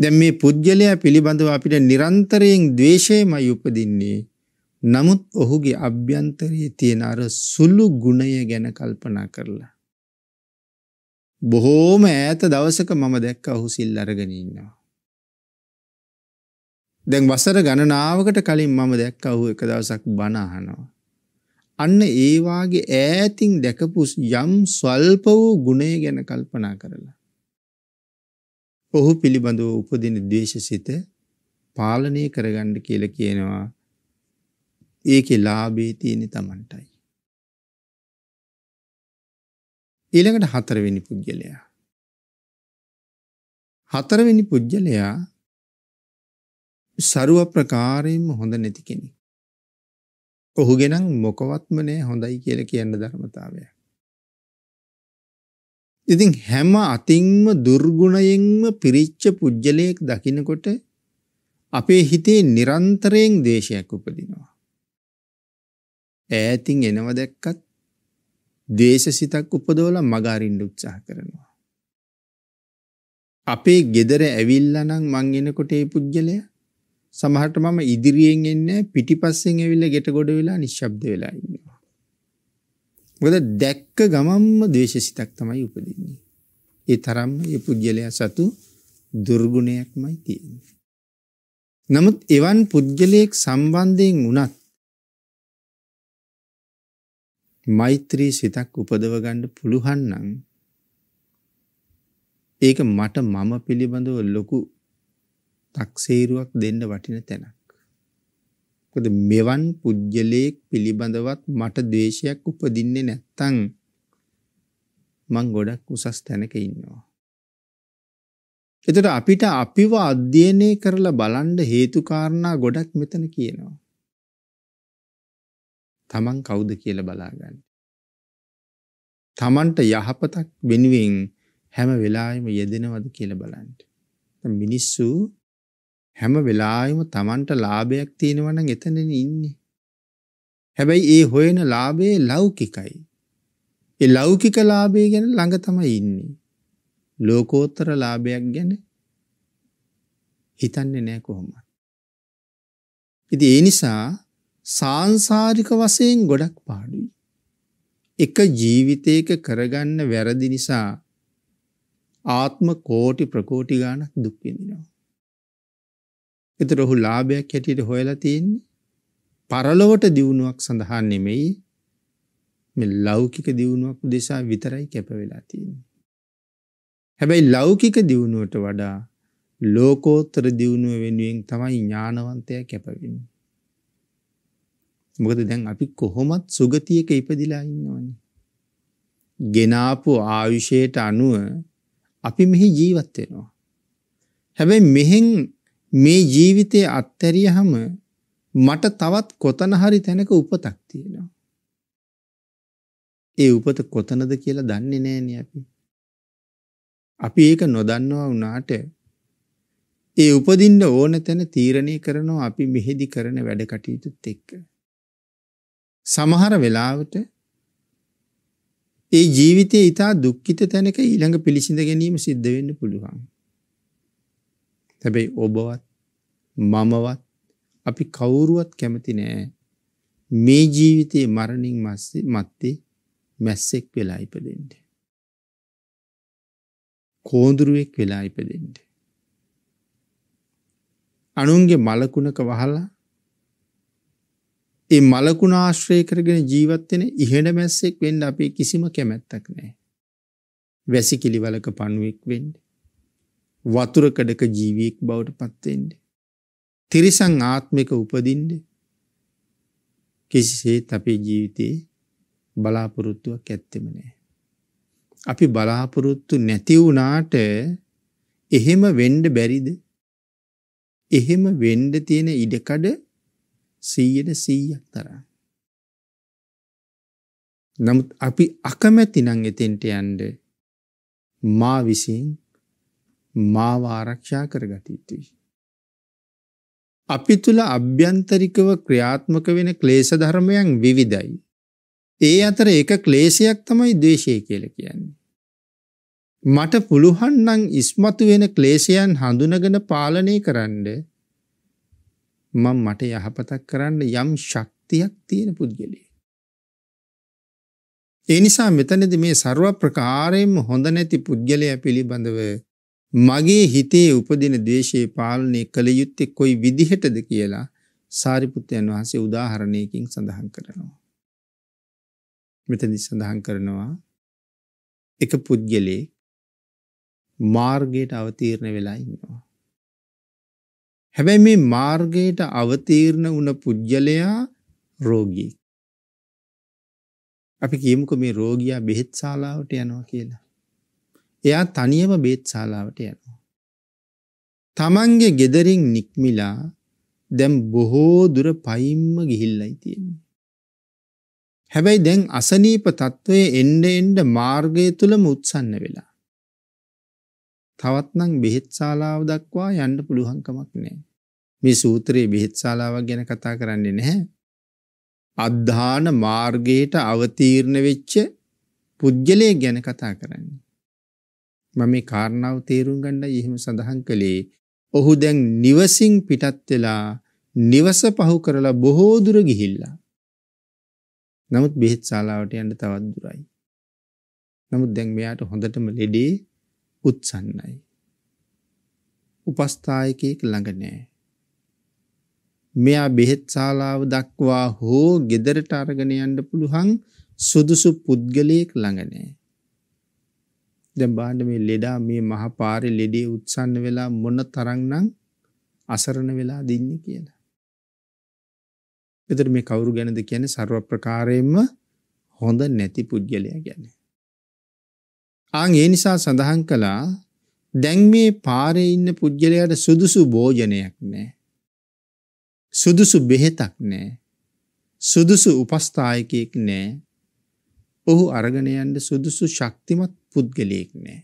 දැම් මේ පුද්ගලයා පිළිබඳව අපිට නිරන්තරයෙන් දවේශයමයි උපදින්නේ නමුත් ඔහුගේ අභ්‍යන්තරයේ තියෙන අර සුළු ගුණය ගැන කල්පනා කරලා. බොහෝම ඈත දවසක මම දැක්ක ඔහු සිල් අරගෙන ඉන්නවා. දැන් වසර ගණනාවකට කලින් මම දැක්ක ඔහු එක දවසක් බණ අහනවා. අන්න ඒ වාගේ ඈතින් දැකපු යම් ස්වල්ප වූ ගුණය ගැන කල්පනා කරලා. ඔහු පිළිබඳව උපදින ද්වේෂසිත පාලනය කරගන්න කියලා කියනවා ඒකෙ ලාභේ තියෙන තමන්ටයි. ඊළඟට හතරවෙනි පුද්ගලයා. හතරවෙනි පුද්ගලයා සරුව ප්‍රකාරයෙන්ම හොඳ නැති කෙනෙක්. ඔහු ගෙනම් මොකවත්ම නෑ හොඳයි කියල කියන්න ධර්මතාවය. ඉතින් හැම අතින්ම දුර්ගුණයෙන්ම පිරිච්ච පුද්ගලයෙක් දකිනකොට අපේ හිතේ නිරන්තරයෙන් දේශයක් උපදිනවා. ඈතින් එනව දැක්කත් දේශසිතක් උපදෝලා මග අරින්න උත්සාහ කරනවා. අපේ gedare ඇවිල්ලා නම් මං එනකොට ඒ පුජ්‍යලය සමහරට මම ඉදිරියෙන් එන්නේ පිටිපස්සෙන් ඇවිල්ලා ගෙට ගොඩ වෙලා නිශ්ශබ්ද වෙලා ඉන්නවා. මොකද දැක්ක ගමම්ම ද්වේෂසිතක් තමයි උපදින්නේ. ඒ තරම්ම ඒ පුජ්‍යලයා සතු දුර්ගුණයක්මයි තියෙන්නේ. නමුත් එවන් පුජ්‍යලයක් සම්බන්ධයෙන් වුණත් මෛත්‍රී සිතක් උපදව ගන්න පුළුවන් නම් ඒක මට මම පිළිබඳව ලොකු තක්සේරුවක් දෙන්න වටින තැනක්. මොකද මෙවන් පුජ්‍යලයක් පිළිබඳවත් මට ද්වේෂයක් උපදින්නේ නැත්තම් මං ගොඩක් උසස් තැනක ඉන්නවා. එතකොට අපිට අපිව අධ්‍යයනය කරලා බලන්න හේතු කාරණා ගොඩක් මෙතන කියනවා. තමන් කවුද කියල බලාගන්න. තමන්ට යහපතක් වෙනුවෙන් හැම වෙලායම යෙදෙනවද කියල බලන්ට. මිනිස්සු හැම වෙලායම තමන්ට ලාභයක් තියෙනවන එතනෙන ඉන්නේ. හැබැයි ඒ හොයන ලාබේ ලෞකිකයි. ඒ ලෞකික ලාබේ ගැන ළඟ තමයි ඉන්නේ. ලෝකෝත්තර ලාභයක් ගැන හිතන්නේ නෑ කොහොම. ඉති ඒ නිසා සාංසාරික වශයෙන් ගොඩක් පාඩුයි. එක ජීවිතයක කරගන්න වැරදි නිසා ආත්ම කෝටි ප්‍රකෝටි ගානක් දුක් විඳිනවා. ඒතර ඔහු ලාභයක් හැටියට හොයලා තියෙන්නේ පරලොවට දියුණුවක් සඳහා නෙමෙයි මේ ලෞකික දියුණුවක් උදෙසා විතරයි කැප වෙලා තියෙන්නේ. හැබැයි ලෞකික දියුණුවට වඩා ලෝකෝත්තර දියුණුව වෙනුවෙන් තමයි ඥානවන්තයා කැප වෙන්නේ. මොකද දැන් අපි කොහොමත් සුගතියක ඉපදිලා ඉන්නවන්නේ. ගෙනාපු ආයුෂයට අනුව අපි මෙහි ජීවත් වෙනවා. හැබැයි මෙහෙන් මේ ජීවිතය අත්හැරියහම මට තවත් කොතන හරි තැනක උපතක් තියෙනවා. ඒ උපත කොතනද කියලා දන්නේ නෑනේ අපි. අපි ඒක නොදන්නවා වුණාට ඒ උපදින්න ඕන තැන තීරණය කරනවා අපි මෙහෙදි කරන වැඩ කටයුතුත් එක්ක. සමහර වෙලාවට ඒ ජීවිතය ඉතා දුක්කිත තැනක ඊළඟ පිළිසිඳ ගැනීම සිද්ධ වෙන්න පුළුවන්. හැබැයි ඔබවත් මමවත් අපි කවුරුවත් කැමති නෑ මේ ජීවිතයේ මරණින් මස්සේ මත්තේ මැස්සෙක් වෙලා ඉපදෙන්ට. කෝදුරුවෙක් වෙලා ඉපදෙන්ට. අනුන්ගේ මලකුණක වහලා ඒ මලකුණ ආශ්‍රය කරගෙන ජීවත්වෙන ඉහෙන මැස්සෙක් වෙන්ඩ අපේ කිසිම කැමැත්තක් නෑ. වැසි කිලිවලක පණුවෙක් වෙන්ඩ. වතුරකඩක ජීවියෙක් බවට පත්තෙන්ඩ. තිරිසං ආත්මික උපදින්ඩ කිසිසේ අපේ ජීවිතයේ බලාපොරොත්තුවක් ඇත්තෙම නෑ. අපි බලාපොරොත්තු නැතිවුනාට එහෙම වෙන්ඩ බැරිද එහෙම වෙන්ඩ තියෙන ඉඩකඩ සීයට සීයක් තරයි. නමුත් අපි අකමැති නං එතෙන්ට යන්ඩ මා විසින් මාව ආරක්ෂා කරගතයුතුයි. අපි තුළ අභ්‍යන්තරිකව ක්‍රියාත්මක වෙන ක්ලේස ධර්මයන් විවිධයි. ඒ අතර එක ක්ලේසියක් තමයි දේශය කියල කියන්නේ. මට පුළුහන්නං ඉස්මතු වෙන ක්ලේසියන් හඳුනගෙන පාලනය කරන්න මං මට යහපතක් කරන්න යම් ශක්තියක් තියෙන පුද්ගලය. ඒ නිසා මෙතනද මේ සරුව ප්‍රකාරයෙන්ම හොඳ නැති පුද්ගලය පිළිබඳව මගේ හිතේ උපදින දේශයේ පාලනය කළ යුත්තෙ කොයි විදිහටද කියලා සාරිපුත්තයන් වහන්සේ උදාහරණයකින් සඳහන් කරනවා. මෙතදි සඳහන් කරනවා එක පුද්ගලේ මාර්ගයට අවතීරණ වෙලා ඉන්නවා. හැබැයි මේ මාර්ගයට අවතීර්ණ වුණ පුජ්‍යලයා රෝගී. අපි කියමුකෝ මේ රෝගියා බෙහෙත් ශාලාවට යනවා කියලා. එයා තනියම බෙහෙත් ශාලාවට යනවා. Tamange gederin nikmila දැන් බොහෝ දුර පයින්ම ගිහිල්ලයි තියෙන්නේ. හැබැයි දැන් අසනීප තත්ත්වයේ එන්න එන්න මාර්ගය තුලම උත්සන්න වෙලා. තවත්නම් බෙහෙත් ශාලාව දක්වා යන්න පුළුවන්කමක් නැහැ. මේ සූත්‍රයේ බෙහෙත් ශාලාවක් ගැන කතා කරන්නේ නැහැ. අද්ධාන මාර්ගයට අවතීර්ණ වෙච්ච පුජ්‍යලයේ ගැන කතා කරන්නේ. මම මේ කාරණාව තේරුම් ගන්නයි එහෙම සඳහන් කළේ. ඔහු දැන් නිවසින් පිටත් වෙලා නිවස පහු කරලා බොහෝ දුර ගිහිල්ලා. නමුත් බෙහෙත් ශාලාවට යන්න තවත් දුරයි. නමුත් දැන් මෙයාට හොඳටම ලෙඩේ උත්සන්නයි. උපස්ථායකයෙක් ළඟ නැහැ. මෙයා බෙහෙත් ශාලාව දක්වා හෝ ගෙදරට අරගෙන යන්න පුළුවන් සුදුසු පුද්ගලයෙක් ළඟ නැහැ. දැන් බලන්න මේ ලෙඩා මේ මහ පාරේ ලෙඩේ උත්සන්න වෙලා මොන තරම්නම් අසරණ වෙලා දින්නේ කියලා. ඒතර මේ කවුරු ගැනද කියන්නේ ਸਰව ප්‍රකාරයෙන්ම හොඳ නැති පුද්ගලයා ගැන. ආන් ඒ නිසා සඳහන් කළා දැන් මේ පාරේ ඉන්න පුද්ගලයාට සුදුසු භෝජනයක් නැහැ. සුදුසු බෙහෙතක් නෑ. සුදුසු උපස්ථායකයෙක් නෑ. ඔහු අරගණයන්ට සුදුසු ශක්තිමත් පුද්ගලයෙක් නෑ.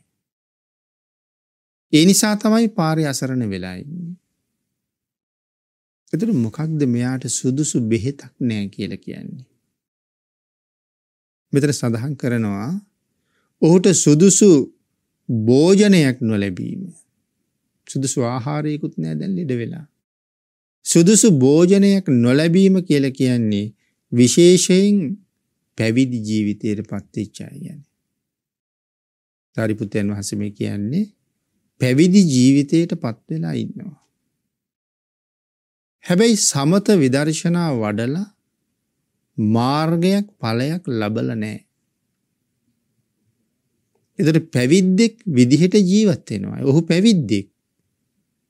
ඒ නිසා තමයි පාරය අසරණ වෙලායින්නේ. එතුට මොකක්ද මෙයාට සුදුසු බෙහෙතක් නෑ කියල කියන්නේ. මෙතර සඳහන් කරනවා ඔහුට සුදුසු බෝජනයක් නොලැබීම. සුදුසු ආහාරයකුත් නෑ දැන් ලිඩ වෙලා. සුදුසු භෝජනයක් නොලැබීම කියල කියන්නේ විශේෂයෙන් පැවිදි ජීවිතයට පත්තිච්චායන. තරිපුතයන් වහසම කියන්නේ පැවිදි ජීවිතයට පත්වෙලා ඉන්නවා. හැබැයි සමත විදර්ශනා වඩලා මාර්ගයක් පලයක් ලබල නෑ. එතට පැවිද්දෙක් විදිහට ජීවත්වෙනවා. ඔහු පැවිද්දෙක්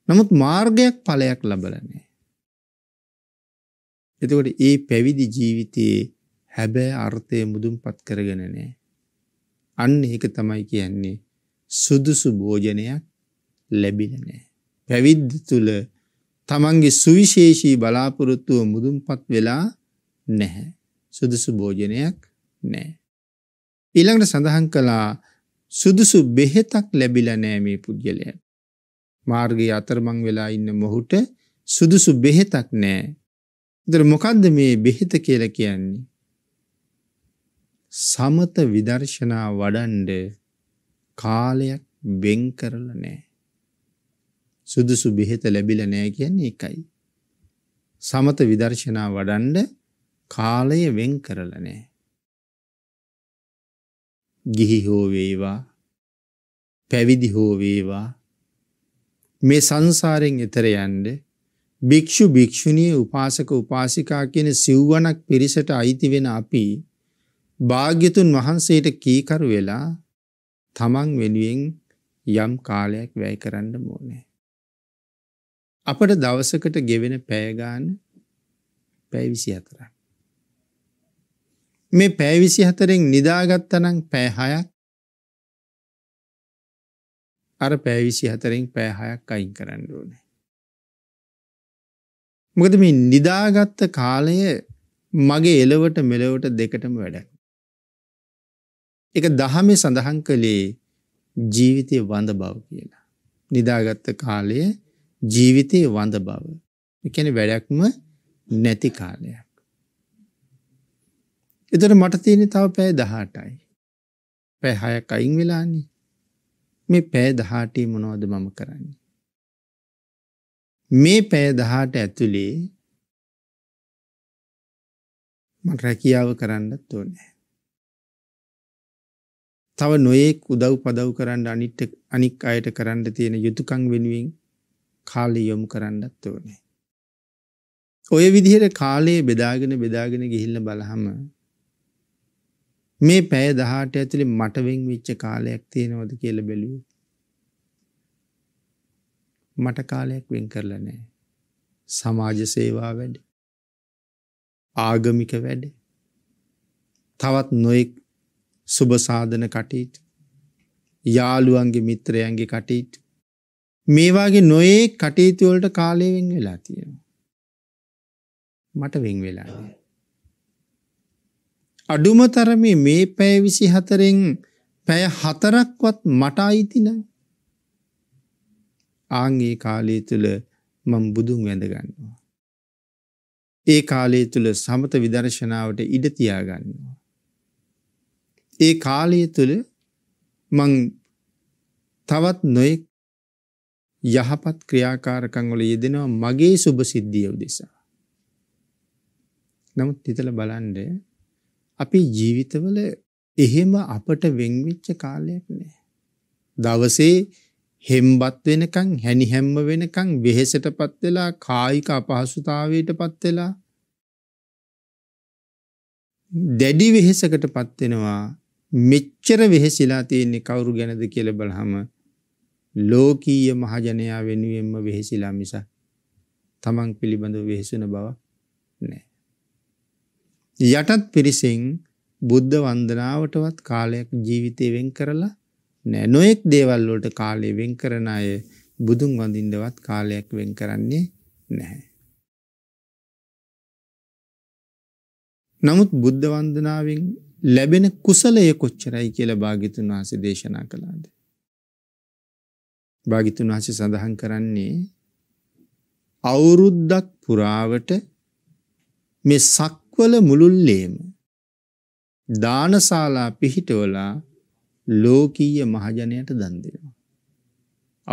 නමුත් මාර්ගයක් පලයක් ලබලනෑ. එතකොට ඒ පැවිදි ජීවිතයේ හැබෑ අර්ථය මුදුන්පත් කරගෙන නෑ. අන්න ඒක තමයි කියන්නේ සුදුසු භෝජනයක් ලැබිලා නෑ. පැවිද්ද තුල තමන්ගේ සුවිශේෂී බලාපොරොත්තුව මුදුන්පත් වෙලා නැහැ. සුදුසු භෝජනයක් නැහැ. ඊළඟට සඳහන් කළා සුදුසු බෙහෙතක් ලැබිලා නැහැ මේ පුද්ගලයාට. මාර්ගයේ අතරමං වෙලා ඉන්න මොහුට සුදුසු බෙහෙතක් නැහැ. දර මොකක්ද මේ බෙහෙත කියල කියන්නේ. සමත විදර්ශනා වඩන්ඩ කාලයක් බෙන් කරල නෑ. සුදුසු බෙහෙත ලැබිල නෑ කියන්නේ එකයි. සමත විදර්ශනා වඩන්ඩ කාලය වෙන් කරල නෑ. ගිහි හෝ වේවා පැවිදි හෝ වේවා මේ සංසාරෙන් එතර යන්ඩ භික්‍ෂු භික්‍ෂුණී උපාසක උපාසිකා කියෙන සිව්වනක් පිරිසට අයිති වෙන අපි භාග්‍යතුන් වහන්සේට කීකරු වෙලා තමන් වෙනුවෙන් යම් කාලයක් වැය කරන්න මෝනෑ. අපට දවසකට ගෙවෙන පෑගාන පැවිසි අතර. මේ පැවිසි හතරෙන් නිදාගත්තනං පෑහයක් අර පැවිසි හතරෙන් පෑහයක් අයින් කරන්න ඕනෑ. මොකද මේ නිදාගත්ත කාලය මගේ එලවට මෙලවට දෙකටම වැඩක්. එක දහමේ සඳහන් කළේ ජීවිතය වඳ බව කියලා. නිදාගත්ත කාලය ජීවිතය වඳ බව. එකැන වැඩක්ම නැති කාලයක්. එතට මට තියෙන තව පෑ දහටයි. පැහැයක් අයින් වෙලානි මේ පෑ දහටේ මොනවද මම කරන්නේ. මේ පැය දහට ඇතුළේ මට රැකියාව කරන්නත් ඕනෑ. තව නොයෙක් උදව් පදව් කරන්න අනිට අනික් අයට කරන්න තියෙන යුතුකං වෙනුවෙන් කාලය යොමු කරන්නත් ඕනේ. ඔය විදිහට කාලයේ බෙදාගෙන බෙදාගෙන ගිහිල්ල බලහම මේ පැය දහට ඇතුළි මටවෙං විච්ච කාලයක් තියෙනවද කියල බැලූ. මට කාලයක් වෙන් කරලා නෑ. සමාජ සේවා වැඩ. ආගමික වැඩ. තවත් නොයෙක් සුබසාධන කටයුතු. යාළුවන්ගේ මිත්‍රයන්ගේ කටයුතු. මේවාගේ නොයේ කටයුතුවලට කාලයවෙන් වෙලා තියෙනවා. මට වෙන් වෙලා. අඩුම තරමේ මේ පැය විසි හතරෙන් පැය හතරක්වත් මට අයිතිනම් ආංගේ කාලය තුළ මං බුදුන් වැඳගන්නවා. ඒ කාලය තුළ සමත විදර්ශනාවට ඉඩතියාගන්නවා. ඒ කාලය තුළ මං තවත් නොයෙක් යහපත් ක්‍රියාකාරකං වල යෙදෙනවා මගේ සුභ සිද්ධිය උදෙසා. නමුත් හිතල බලන්ඩ අපි ජීවිතවල එහෙම අපට වෙංවිච්ච කාලයක් නෑ. දවසේ හෙම්බත් වෙනකන් හැනි හැම්ම වෙනකන් වෙහෙසටපත් වෙලා කායික අපහසුතාවයටපත් වෙලා දැඩි වෙහෙසකටපත් වෙනවා මෙච්චර වෙහෙසිලා තියෙන්නේ කවුරු ගැනද කියලා බලහම ලෝකීය මහජනයා වෙනුවෙන්ම වෙහෙසිලා මිස තමන් පිළිබඳව වෙහෙසෙන බව නැහැ යටත් පිරිසෙන් බුද්ධ වන්දනාවටවත් කාලයක් ජීවිතේ වෙන් කරලා නෑ නොයෙක් දේවල්ලෝට කාලය වෙන් කරන අය බුදුන් වඳින්ඩවත් කාලයක් වෙන් කරන්නේ නැහැ. නමුත් බුද්ධ වන්දනාවෙන් ලැබෙන කුසලය කොච්චරයි කියල භාගිතුන් වහස දේශනා කළාද. භාගිතුන් වහස සඳහන් කරන්නේ අවුරුද්දක් පුරාවට මේ සක්වල මුළුල්ලේම දානශාලා පිහිටවලා ලෝකීය මහජනයට දන් දෙනවා.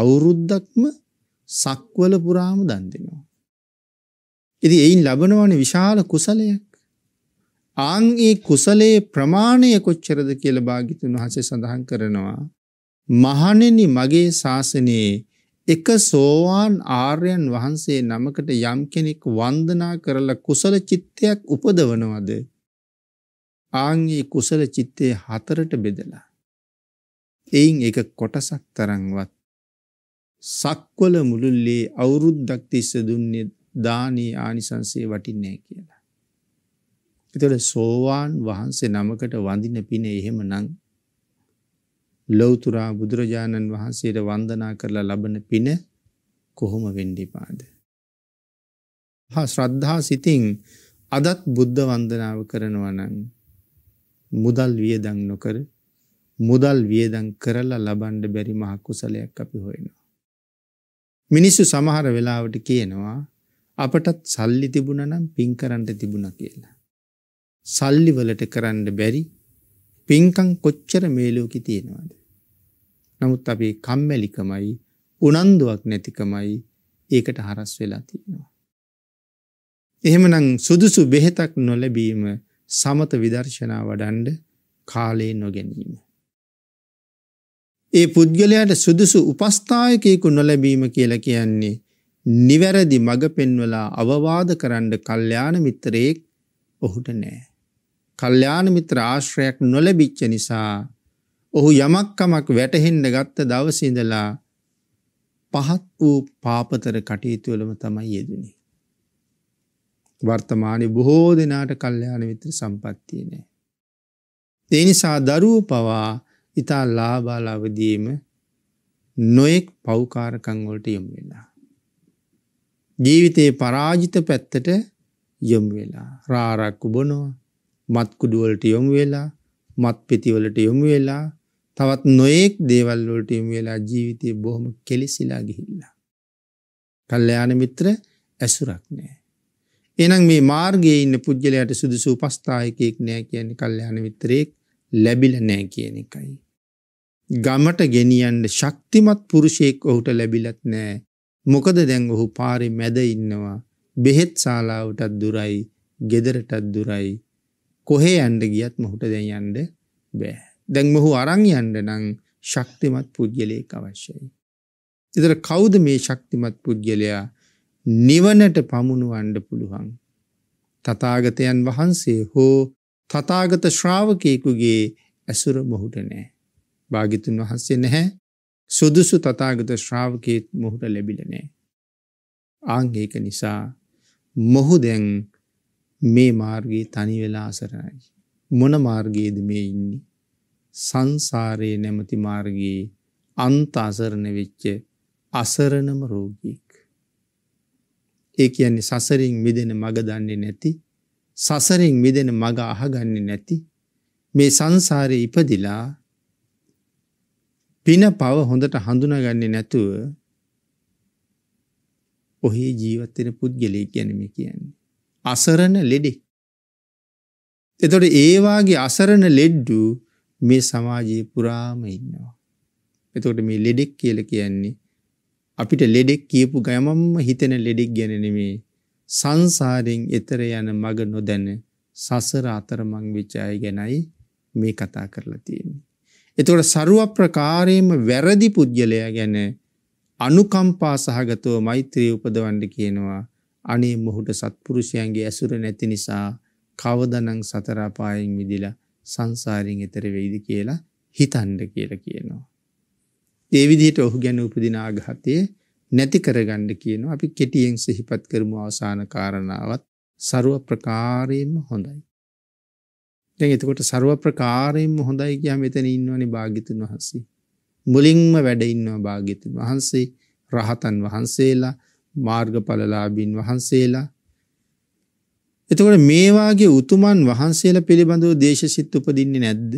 අවුරුද්දක්ම සක්වල පුරාම දන් දෙනවා. ඉතින් එයින් ලබනවනේ විශාල කුසලයක්. ආන් ඒ කුසලයේ ප්‍රමාණය කොච්චරද කියලා භාග්‍යතුන් වහන්සේ සඳහන් කරනවා. මහණෙනි මගේ ශාසනයේ එක සෝවාන් ආර්යයන් වහන්සේ නමකට යම් කෙනෙක් වන්දනා කරලා කුසල චිත්තයක් උපදවනවද ආන්ගේ කුසල චිත්තේ හතරට බෙදලා එයින් එක කොටසක් තරම්වත් සක්වල මුළුල්ලේ අවුරුද්දක් තිස්ස දුන්නේ දානී ආනිසංසය වටින්නේ කියලා. එතකොට සෝවාන් වහන්සේ නමකට වඳින පින එහෙමනම් ලෞතර බුදුරජාණන් වහන්සේට වන්දනා කරලා ලබන පින කොහොම වෙන්න ඉපාද? හා ශ්‍රද්ධා සිතින් අදත් බුද්ධ වන්දනාව කරනවා නම් මුදල් වියදම් නොකර මුදල් වියදන් කරලා ලබන්ඩ බැරි මහක්කුසලයක් අපි හොයනවා. මිනිස්සු සමහර වෙලාවට කියනවා අපටත් සල්ලි තිබුණනම් පින් කරන්ට තිබුණ කියලා. සල්ලි වලට කරන්න බැරි පින්කං කොච්චර මේලෝකි තියෙනවාද. නමුත් අපේ කම්මැලිකමයි උනන්දුවක් නැතිකමයි ඒකට හරස් වෙලා තියෙනවා. එහෙමනං සුදුසු බෙහෙතක් නොලැබීම සමත විදර්ශනා වඩන්ඩ කාලයේ නොගැනීම. ඒ පුද්ගලයාට සුදුසු උපස්ථායකයෙකු නොලැබීම කියලා කියන්නේ නිවැරදි මඟ පෙන්වලා අවවාද කරන්න කල්යාණ මිත්‍රයෙක් ඔහුට නෑ. කල්යාණ මිත්‍ර ආශ්‍රයක් නොලැබිච්ච නිසා ඔහු යමක්කමක් වැටහෙන්න ගත්ත දවසිඳලා පහත් වූ පාපතර කටයුතුවලම තමයි යෙදනි. වර්තමානය බොහෝ දෙනාට කල්්‍යයාන විත්‍ර සම්පත්තිය නෑ. එනිසා දරූ පවා ඉතා ලාබාලාවදීම නොයෙක් පව්කාරකංවලට යොමු වෙලා. ජීවිතයේ පරාජිත පැත්තට යොමු වෙලා රාරක්කු බොනවා මත්කුඩුවලට යොමු වෙලා මත් පෙතිවලට යොමු වෙලා තවත් නොයෙක් දේවල්වලට යොමු වෙලා ජීවිතය බොහොම කෙලෙසිලා ගිහිල්ලා. කල්්‍යයාන මිත්‍ර ඇසුරක් නෑ. එනම් මේ මාර්ගයේ ඉන්න පුද්ගලයට සුදුසු පස්ථායකයෙක් නෑ කියන්නේ කල්්‍යයාන මිත්‍රයෙක් ලැබිල නෑ කියන එකයි. ගමට ගෙනියන්ට ශක්තිමත් පුරුෂයෙක් ඔහුට ලැබිලත් නෑ මොකද දැන් ඔහු පාරි මැද ඉන්නවා බෙහෙත් ශාලාවටත් දුරයි ගෙදරටත් දුරයි කොහේ අන්ඩ ගියත් මොහුට දැන් යන්ඩ බෑ. දැන් මොහු අරං යන්ඩ නං ශක්තිමත් පුද්ගලයෙක් අවශ්‍යයි. එතර කෞද මේ ශක්තිමත් පුද්ගලයා නිවනට පමුණුවන්ඩ පුළුවන්. තතාගතයන් වහන්සේ හෝ තතාගත ශ්‍රාවකයකුගේ ඇසුර මොහුට නෑ. භාගිතුන් වහන්සේ නැහැ සුදුසු තතාගත ශ්‍රාවකයත් මොහුට ලැබිලනෑ. ආංගේක නිසා මොහු දැන් මේ මාර්ගයේ තනි වෙලා අසරයි. මොන මාර්ගයේද මේ ඉන්නේ. සංසාරයේ නැමති මාර්ගයේ අන්ත අසරණ වෙච්ච අසරණම රෝගීක්. ඒ කියන්නේ සසරින් මිදෙන මග දන්නේ නැති සසරෙන් මිදෙන මග අහගන්න නැති මේ සංසාරය ඉපදිලා පින පව හොඳට හඳුනගන්නේ නැතුව ඔහි ජීවත්වෙන පුද්ගලය කියනම කියන්නේ. අසරණ ලෙඩෙක්. එතොට ඒවාගේ අසරණ ලෙඩ්ඩු මේ සමාජයේ පුරාම ඉන්නවා. එතකොට මේ ලෙඩෙක් කියල කියන්නේ අපිට ලෙඩෙක් කියපු ගයමම්ම හිතෙන ලෙඩෙක් ගැනනෙමේ සංසාරයෙන් එතර යන මග නොදැන සසර අතරමං විචාය ගැනයි මේ කතා කරලා තියෙන්නේ. එතකොට සරුව ප්‍රකාරයම වැරදි පුද්ගලයා ගැන අනුකම්පා සහගතව මෛත්‍රී උපදවන්න කියනවා අනේ මොහුට සත්පුරුෂයන්ගේ ඇසුර නැති නිසා කවදනං සතරාපායෙන් මිදිලා සංසාරින් එතර වෙයිද කියලා හිතන්ඩ කියල කියනවා. ඒවිදිහට ඔහු ගැන උපදිනාගහතයේ නැති කරගන්න කියනවා අපි කෙටියෙන් සිහිපත් කරමු අවසාන කාරණාවත් ਸਰව ප්‍රකාරයෙන්ම හොඳයි. දැන් එතකොට ਸਰව ප්‍රකාරයෙන්ම හොඳයි කියා මෙතන ඉන්නවනේ භාග්‍යතුන් වහන්සේ. මුලින්ම වැඩ ඉන්නවා භාග්‍යතුන් වහන්සේ, රහතන් වහන්සේලා, මාර්ගඵලලාභීන් වහන්සේලා. එතකොට මේ වාගේ උතුමන් වහන්සේලා පිළිබඳව දේශසිත උපදින්නේ නැද්ද?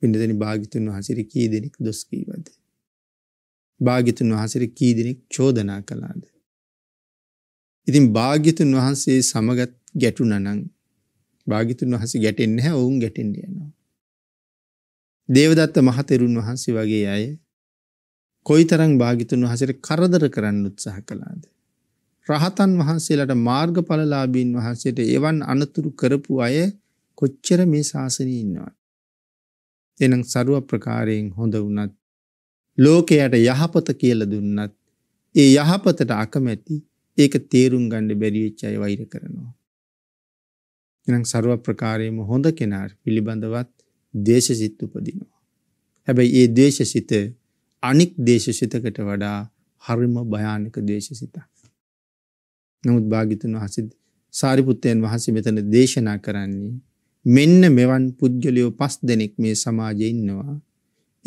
පින්නදෙනි භාග්‍යතුන් වහන්සේ කී දෙනෙක් දොස් කීවද? භාගිතුන් වහසර කීදෙනෙක් චෝදනා කළාද. ඉතින් භාගිතුන් වහන්සේ සමගත් ගැටුනනං භාගිතුන් වහස ගැටෙන් හැ ඔවුන් ගැටෙන්ඩියනවා. දේවදත්ත මහතෙරුන් වහන්සේ වගේ අය කොයි තරං භාගිතුන් වහසට කරදර කරන්න උත්සාහ කළාද. රහතන් වහන්සේලට මාර්ග පලලාබීන් වහන්සේට එවන් අනතුරු කරපු අය කොච්චර මේ ශාසනී ඉන්නවා. එනම් සරුව ප්‍රකාරයෙන් හොඳ වනත් ලෝකයට යහපත කියල දුන්නත් ඒ යහපතට අකමැති ඒක තේරුම් ගණ්ඩ බැරිවෙච්චයි වෛර කරනවා. එනම් සරුව ප්‍රකාරයම හොඳ කෙනාට පිළිබඳවත් දේශසිත් උපදිනවා. හැබැයි ඒ දේශසිත අනික් දේශසිතකට වඩා හරිම භයානක දේශසිත. නමුත් භාගිතුන් වහසිද සාරිපුත්තයන් වහස මෙතන දේශනා කරන්නේ මෙන්න මෙවන් පුද්ගලයෝ පස් දෙනෙක් මේ සමාජය ඉන්නවා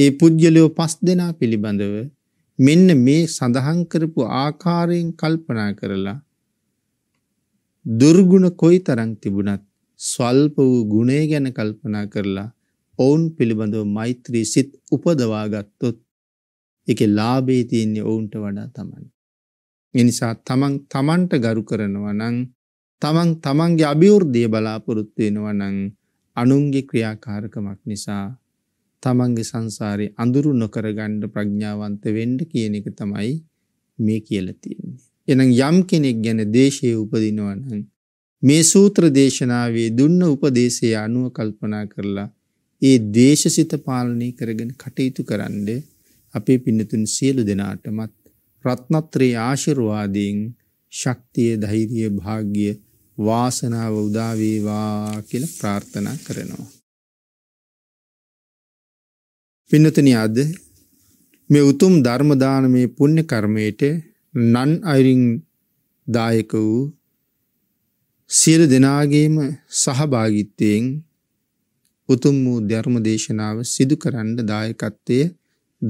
ඒ පුද්ගලයෝ පස් දෙනා පිළිබඳව මෙන්න මේ සඳහන් කරපු ආකාරයෙන් කල්පනා කරලා දුර්ගුණ කොයි තරම් තිබුණත් ස්වල්ප වූ ගුණය ගැන කල්පනා කරලා ඔවුන් පිළිබඳව මෛත්‍රී සිත් උපදවා ගත්තොත් ඒකේ ලාභේ තියෙන්නේ ඔවුන්ට වඩා තමයි. ඒ නිසා තමන් තමන්ට ගරු කරනවා නම් තමන් තමන්ගේ අභිවෘද්ධිය බලාපොරොත්තු වෙනවා නම් අනුන්ගේ ක්‍රියාකාරකමක් නිසා තමන්ගේ සංසාරේ අඳුරු නොකරගන්න ප්‍රඥාවන්ත වෙන්න කියන එක තමයි මේ කියලා තියෙන්නේ. එහෙනම් යම් කෙනෙක් ගැන දේශයේ උපදිනවා නම් මේ සූත්‍ර දේශනාවේ දුන්න උපදේශය අනුව කල්පනා කරලා ඒ දේශසිත පාලනය කරගෙන කටයුතු කරන්න අපේ පින්නතුන් සියලු දෙනාටමත් රත්නත්‍රයේ ආශිර්වාදයෙන් ශක්තිය ධෛර්යය භාග්‍ය වාසනාව උදා වේවා කියලා ප්‍රාර්ථනා කරනවා පින්නතන අද මේ උතුම් ධර්මදානමය පුුණ්‍ය කර්මයට නන් අයිරිං දායක වූ සියල දෙනාගේම සහභාගිත්තයෙන් උතුම් වූ ධර්ම දේශනාව සිදු කරන්න දායකත්වය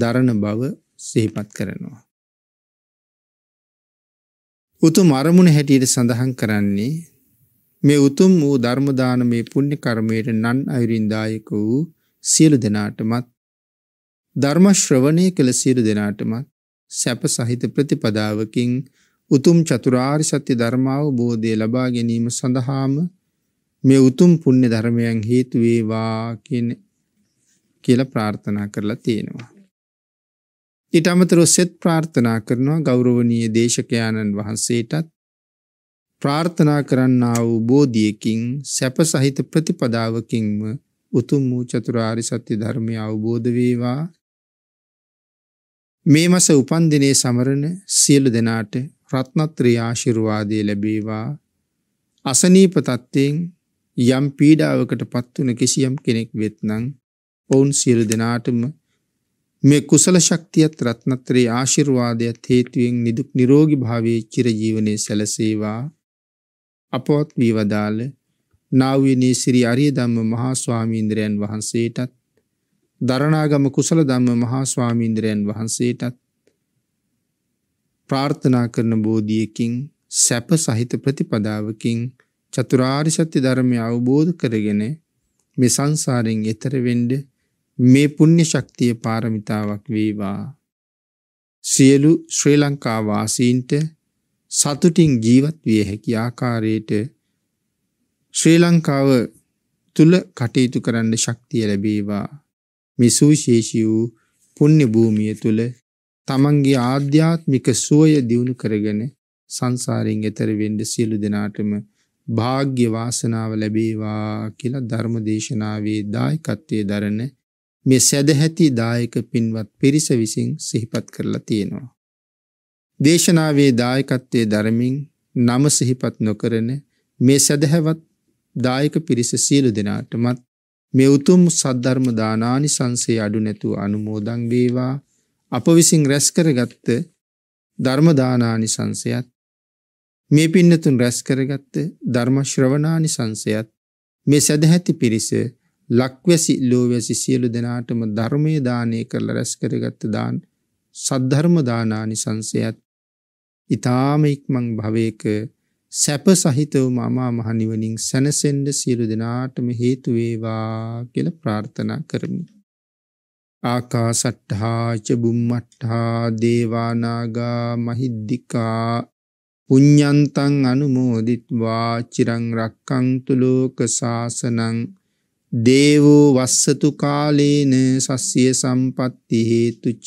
දරණ බව සිහිපත් කරනවා. උතුම් අරමුණ හැටියට සඳහන් කරන්නේ මේ උතුම් වූ ධර්මදාන මේ පුුණ්‍ය කර්මයට නන් අයුරින්දායක වූ සියලු දෙනාටමත් ධර්මශ්‍රවනය කළ සියලු දෙනාටමත් සැප සහිත ප්‍රතිපදාවකින් උතුම් චතුරාර් සත්‍ය ධර්මාව බෝධය ලබා ගැනීම සඳහාම මේ උතුම් පුුණ්‍ය ධර්මයන් හේතුවේවා කියල ප්‍රාර්ථනා කරලා තියෙනවා. ඉට අමතරෝ සෙත් ප්‍රාර්ථනා කරනවා ගෞරවනීය දේශකයාණන් වහන්සේටත් ප්‍රාර්ථනා කරන්න වූ බෝධියකින් සැප සහිත ප්‍රතිපදාවකින්ම උතුම් වූ චතුරාරි සත්‍ය ධර්මය අවබෝධ වේවා මේ මස උපන්දිනේ සමරන සියලු දෙනාට රත්නත්‍රී ආශිර්වාදය ලැබේවා අසනීප තත්ත්වයෙන් යම් පීඩාවකට පත්වන කිසියම් කෙනෙක් වෙත්නම් ඔවුන් සියලු දෙනාටම මේ කුසල ශක්තියත් රත්නත්‍රී ආශිර්වාදයත් හේතුවෙන් නිදුක් නිරෝගී භාවයේ චිරජීවනයේ සැලසේවා අපවත් වී වදාළ නා වූ නීසිරි අරිය ධම්ම මහා ස්වාමීන්ද්‍රයන් වහන්සේටත් දරණාගම කුසල ධම්ම මහා ස්වාමීන්ද්‍රයන් වහන්සේටත් ප්‍රාර්ථනා කරන බෝධියකින් සැප සහිත ප්‍රතිපදාවකින් චතුරාර්ය සත්‍ය ධර්මය අවබෝධ කරගෙන මේ සංසාරයෙන් එතර වෙන්න මේ පුණ්‍ය ශක්තිය පාරමිතාවක් වේවා සියලු ශ්‍රී ලංකා වාසීන්ට සතුටින් ජීවත් විය හැකි ආකාරයට ශ්‍රී ලංකාව තුල කටයුතු කරන්න ශක්තිය ලැබේවා මේ සුවිශේෂී වූ පුණ්‍ය භූමිය තුල තමන්ගේ ආධ්‍යාත්මික සුවය දියුණු කරගෙන සංසාරයෙන් එතර වෙන්න සියලු දෙනාටම වාග්ය වාසනාව ලැබේවා කියලා ධර්ම දේශනාවේ දායකත්වයේ දරන මේ සදැහැති දායක පින්වත් පිරිස විසින් සිහිපත් කරලා තියෙනවා. දේශනාවේ දායකත්වයේ ධර්මින් නම සිහිපත් නොකරන මේ සදැහැවත් දායක පිරිස සියලු දෙනාටමත් මේ උතුම් සද්ධර්ම දානානි සංසේ අඩු නැතුව අනුමෝදන් වේවා අප විසින් රැස් කරගත්ත ධර්ම දානානි සංසයත් මේ පින්නතුන් රැස් කරගත්ත ධර්ම ශ්‍රවණානි සංසයත් මේ සදැහැති පිරිස ලක්වැසි ලෝවැසි සියලු දෙනාටම ධර්මයේ දානය කරලා රැස් කරගත්ත දාන සද්ධර්ම දානානි සංසයත් ඊ타ම ඉක්මන් භවයක සැප සහිතව මමා මහනිවනින් සැනසෙන්ඩ සියලු දෙනාටම හේතු වේවා කියලා ප්‍රාර්ථනා කරමි. ආකාසට්ඨාච බුම්මට්ඨා දේවානාගා මහිද්దికා පුඤ්ඤන්තං අනුමෝදිත්වා චිරං රක්ඛන්තු ලෝක සාසනං දේවෝ වස්සතු කාලේන සස්්‍ය සම්පත්ති හේතුච